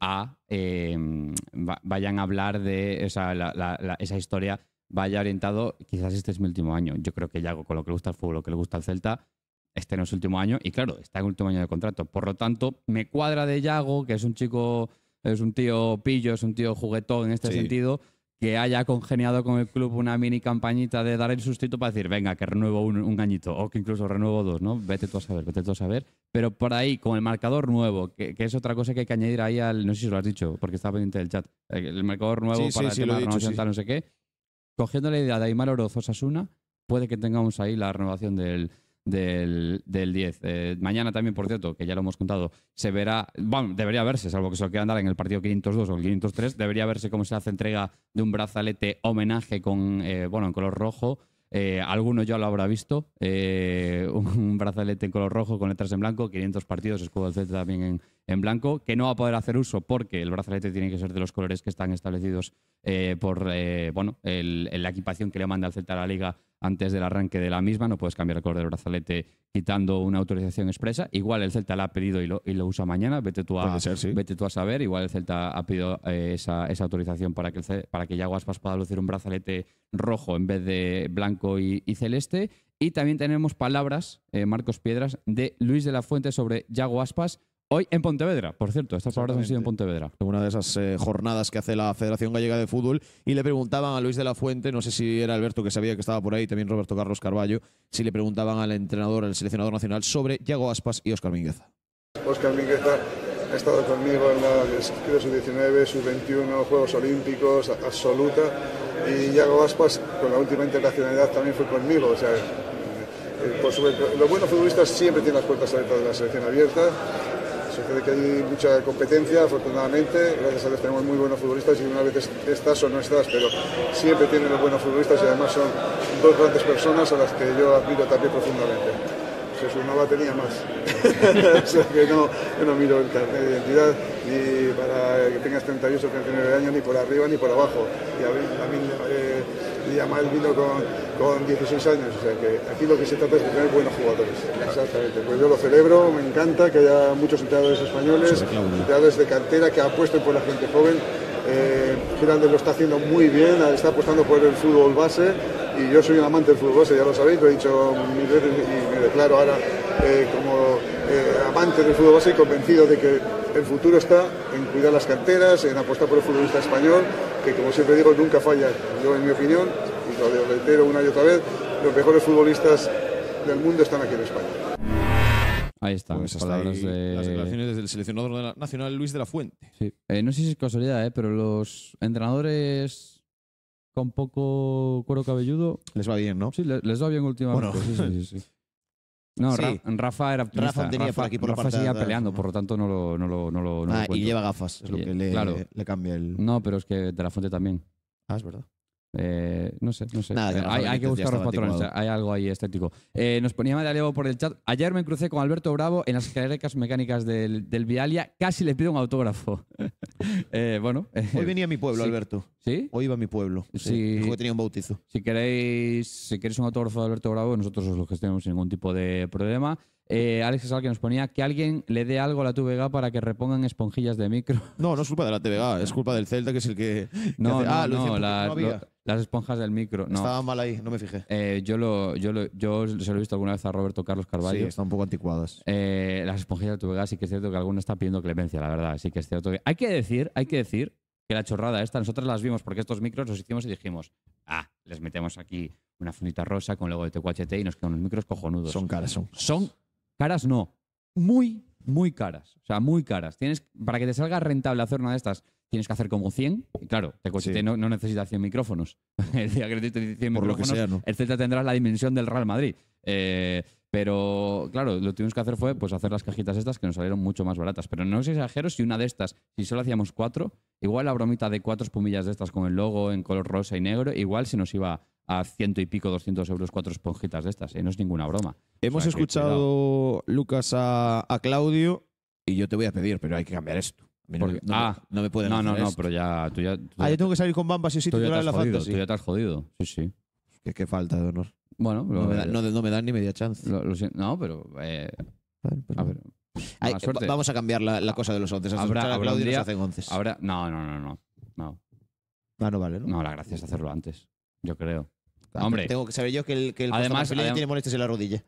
a, em, vayan a hablar de esa historia vaya orientado, quizás este es mi último año. Yo creo que Yago, con lo que le gusta el fútbol, lo que le gusta el Celta, este no es su último año y claro, está en el último año de contrato. Por lo tanto, me cuadra de Yago, que es un chico, es un tío pillo, es un tío juguetón en este sentido, que haya congeniado con el club una mini campañita de dar el sustituto para decir, venga, que renuevo un, añito o que incluso renuevo dos, ¿no? Vete tú a saber, vete tú a saber. Pero por ahí, con el marcador nuevo, que, es otra cosa que hay que añadir ahí al, no sé si lo has dicho, porque estaba pendiente del chat, el marcador nuevo para el tema de tal, no sé qué cogiendo la idea de Aymar Orozos Osasuna, puede que tengamos ahí la renovación del, del, del 10. Eh, mañana también, por cierto, que ya lo hemos contado, se verá, bueno, debería verse, salvo que se lo quieran andar en el partido 502 o el 503, debería verse cómo se hace entrega de un brazalete homenaje con, eh, bueno, en color rojo. Eh, alguno ya lo habrá visto, un, brazalete en color rojo con letras en blanco, 500 partidos, escudo del también en, en blanco, que no va a poder hacer uso porque el brazalete tiene que ser de los colores que están establecidos eh, por eh, bueno, la equipación que le manda el Celta a la Liga antes del arranque de la misma. No puedes cambiar el color del brazalete quitando una autorización expresa. Igual el Celta la ha pedido y lo, y lo usa mañana. Vete tú, a, vete tú a saber. Igual el Celta ha pedido eh, esa, autorización para que, Yago para que pueda lucir un brazalete rojo en vez de blanco y, celeste. Y también tenemos palabras, Marcos Piedras, de Luis de la Fuente sobre Yago Aspas, Hoy en Pontevedra, por cierto, estas palabras han sido en Pontevedra. En una de esas eh, jornadas que hace la Federación Gallega de Fútbol y le preguntaban a Luis de la Fuente, no sé si era Alberto que sabía que estaba por ahí, también Roberto Carlos Carballo, si le preguntaban al entrenador, al seleccionador nacional, sobre Yago Aspas y Oscar Mingueza. Oscar Mingueza ha estado conmigo en la sub-19, sub-21, Juegos Olímpicos, absoluta, y Yago Aspas con la última internacionalidad también fue conmigo, o sea, eh, eh, por los buenos futbolistas siempre tienen las puertas abiertas de la selección abierta Sucede que hay mucha competencia, afortunadamente. Gracias a Dios tenemos muy buenos futbolistas y una vez estas no nuestras, pero siempre tienen los buenos futbolistas y además son dos grandes personas a las que yo admiro también profundamente. Se una tenía más. o sea que no, yo no miro el carnet de identidad ni para que tengas 38 o 39 años, ni por arriba ni por abajo. Y a mí, eh, ya más vino con, 16 años. O sea que aquí lo que se trata es de tener buenos jugadores. Exactamente. Pues yo lo celebro, me encanta que haya muchos entrenadores españoles, entrenadores de cantera que apuesten por la gente joven. Eh, lo está haciendo muy bien, está apostando por el fútbol base y yo soy un amante del fútbol base, ya lo sabéis, lo he dicho mil veces y me declaro ahora eh, como eh, amante del fútbol base y convencido de que el futuro está en cuidar las canteras, en apostar por el futbolista español, que como siempre digo, nunca falla. Yo, en mi opinión, y lo reitero una y otra vez, los mejores futbolistas del mundo están aquí en España. Ahí están pues las declaraciones del seleccionador nacional Luis de la Fuente. Eh, no sé si es casualidad, eh, pero los entrenadores con poco cuero cabelludo... Les va bien, ¿no? Sí, les, va bien últimamente. Bueno. Sí, sí, No, Rafa era Rafa tenía por aquí por Rafa seguía peleando, por lo tanto no lo, no lo, no lo, ah, y lleva gafas, es lo que le, le, cambia el. No, pero es que De La Fuente también. Ah, es verdad. Eh, no sé, no sé. Eh, hay, que buscar los patrones, hay algo ahí estético. Eh, nos ponía Levo por el chat. Ayer me crucé con Alberto Bravo en las escaleras mecánicas del, del, Vialia. Casi le pido un autógrafo. bueno. Hoy venía a mi pueblo, Alberto. ¿Sí? Hoy iba a mi pueblo. Dijo que tenía un bautizo. Si queréis, si queréis un autógrafo de Alberto Bravo, nosotros os lo gestionamos sin ningún tipo de problema. Eh, Alex es el que nos ponía que alguien le dé algo a la TVG para que repongan esponjillas de micro. No, no es culpa de la TVG, es culpa del Celta que es el que. No, no, ah, las esponjas del micro. No. Estaban mal ahí, no me fijé. Eh, yo, lo, lo, se lo he visto alguna vez a Roberto Carlos Carvalho. Sí, están un poco anticuadas. Eh, las esponjillas de TVG sí que es cierto que alguno está pidiendo clemencia, la verdad. Sí que es cierto que. Hay que decir, hay que decir que la chorrada esta, nosotros las vimos porque estos micros los hicimos y dijimos, ah, les metemos aquí una fundita rosa con logo de TQHT y nos quedan unos micros cojonudos. Son caras, Son Caras no, muy, muy caras. O sea, muy caras. Tienes, para que te salga rentable hacer una de estas, tienes que hacer como 100. Y claro, te no, necesitas 100 micrófonos. El día que necesites 100 micrófonos, lo que tendrás la dimensión del Real Madrid. Eh, pero claro, lo que tuvimos que hacer fue pues, hacer las cajitas estas que nos salieron mucho más baratas. Pero no es exagero si una de estas, si solo hacíamos cuatro, igual la bromita de cuatro espumillas de estas con el logo en color rosa y negro, igual se nos iba a ciento y pico, 200 euros, cuatro esponjitas de estas. ¿eh? No es ninguna broma. Hemos escuchado, Lucas, a, a, Claudio y yo te voy a pedir, pero hay que cambiar esto. no, ah, no me pueden No, no, no, pero ya. Tú ya ah, yo tengo que salir con bambas y sí, titular la jodido, Tú ya te has jodido. Sí, sí. Qué, falta de honor. Bueno, no, me no, me dan ni media chance. no, pero. Eh, pues a ver. vamos a cambiar la, cosa de los once Habrá, habrá hacen no, no, no, no. No, ah, no vale, ¿no? No, la gracia es hacerlo antes. Yo creo. Hombre. Tengo que saber yo que el, que el Además, tiene molestias en la rodilla.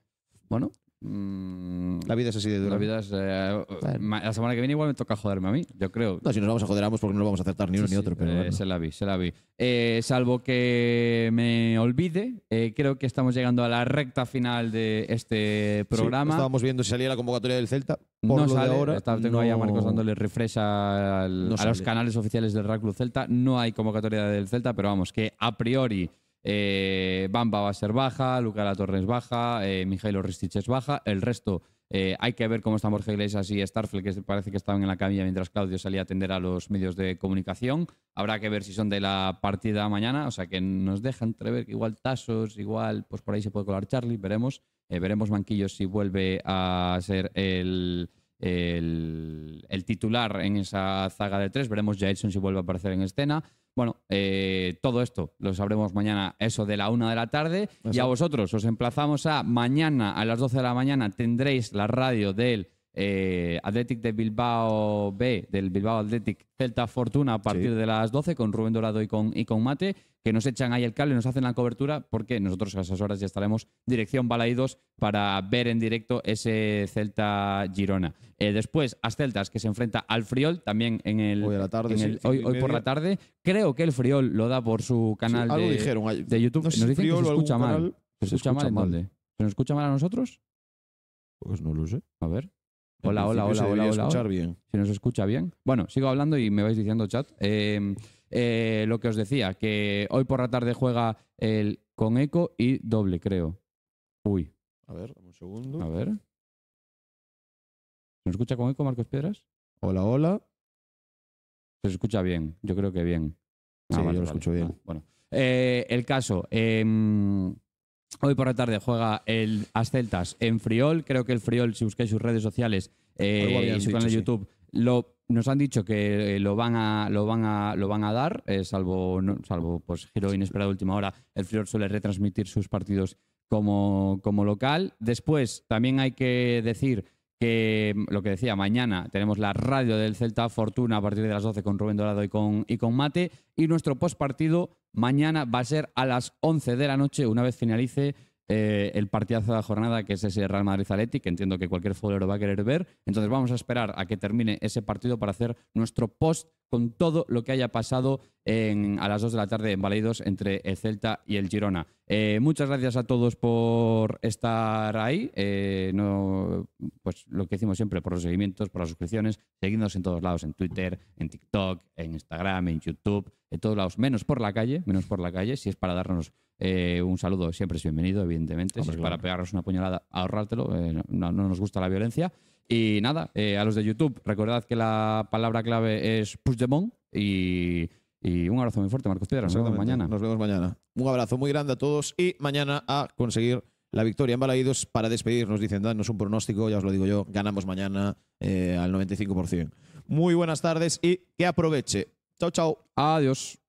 Bueno, Mm. La vida es así de dura. La vida es. Eh, la semana que viene igual me toca joderme a mí, yo creo. No, si nos vamos a joder ambos porque no lo vamos a acertar ni uno ni otro. Pero eh, Se la vi, se la vi. Eh, salvo que me olvide, creo que estamos llegando a la recta final de este programa. estábamos viendo si salía la convocatoria del Celta. Por no lo de ahora. tengo no, ahí a Marcos dándole refresh a los canales oficiales del Real Club Celta. No hay convocatoria del Celta, pero vamos, que a priori eh, Bamba va a ser baja, Luca La Torres baja, eh, Mijailo Ristich es baja. El resto eh, hay que ver cómo están Borja Iglesias y Starfleck, que parece que estaban en la camilla mientras Claudio salía a atender a los medios de comunicación. Habrá que ver si son de la partida mañana, o sea que nos deja entrever que igual Tasos, igual pues por ahí se puede colar Charlie, veremos. Eh, veremos Manquillos si vuelve a ser el el, titular en esa zaga de tres. Veremos Jason si vuelve a aparecer en escena. Bueno, eh, todo esto lo sabremos mañana, eso de la una de la tarde. Y a vosotros os emplazamos a mañana a las 12 de la mañana tendréis la radio del eh, Athletic de Bilbao B, del Bilbao Athletic Celta Fortuna a partir de las 12 con Rubén Dorado y con, y con Mate, que nos echan ahí el cable, nos hacen la cobertura, porque nosotros a esas horas ya estaremos dirección Balaídos para ver en directo ese Celta Girona. Eh, después, a Celtas, que se enfrenta al Friol, también en el. Hoy, por la tarde. Creo que el Friol lo da por su canal de, YouTube. nos dicen que se escucha mal. se, escucha, mal, ¿Se nos escucha mal a nosotros? Pues no lo sé. A ver. Hola, hola, hola, hola, escuchar bien. Si nos escucha bien. Bueno, sigo hablando y me vais diciendo chat. Eh, eh, lo que os decía, que hoy por la tarde juega el con eco y doble, creo. Uy. A ver, un segundo. A ver. ¿Se escucha con eco, Marcos Piedras? Hola, hola. Se escucha bien, yo creo que bien. Ah, sí, yo lo escucho bien. Ah, bueno. Eh, el caso, em, Hoy por la tarde juega el Asceltas en Friol. Creo que el Friol, si busquéis sus redes sociales y eh, su canal de YouTube, lo nos han dicho que eh, lo van a dar eh, salvo salvo pues giro inesperado de última hora el Friol suele retransmitir sus partidos como, local después también hay que decir que mm, lo que decía mañana tenemos la radio del Celta Fortuna a partir de las 12 con Rubén Dorado y con y con Mate y nuestro post partido Mañana va a ser a las 11 de la noche, una vez finalice eh, el partidazo de la jornada, que es ese Real Madrid Atleti, que entiendo que cualquier futbolero va a querer ver. Entonces vamos a esperar a que termine ese partido para hacer nuestro post con todo lo que haya pasado a las 2 de la tarde en Baleidos entre el Celta y el Girona. Eh, muchas gracias a todos por estar ahí. Eh, no, pues lo que decimos siempre, por los seguimientos, por las suscripciones. Seguidnos en todos lados, en Twitter, en TikTok, en Instagram, en YouTube, en todos lados, menos por la calle, menos por la calle, si es para darnos eh, un saludo siempre es bienvenido, evidentemente. es para pegaros una puñalada, ahorrártelo. Eh, no, nos gusta la violencia. Y nada, eh, a los de YouTube, recordad que la palabra clave es push the y, y un abrazo muy fuerte, Marcos Piedra. Nos vemos mañana. Nos vemos mañana. Un abrazo muy grande a todos y mañana a conseguir la victoria en Balaídos para despedirnos. Dicen, danos un pronóstico, ya os lo digo yo, ganamos mañana al 95%. Muy buenas tardes y que aproveche. Chao, chao. Adiós.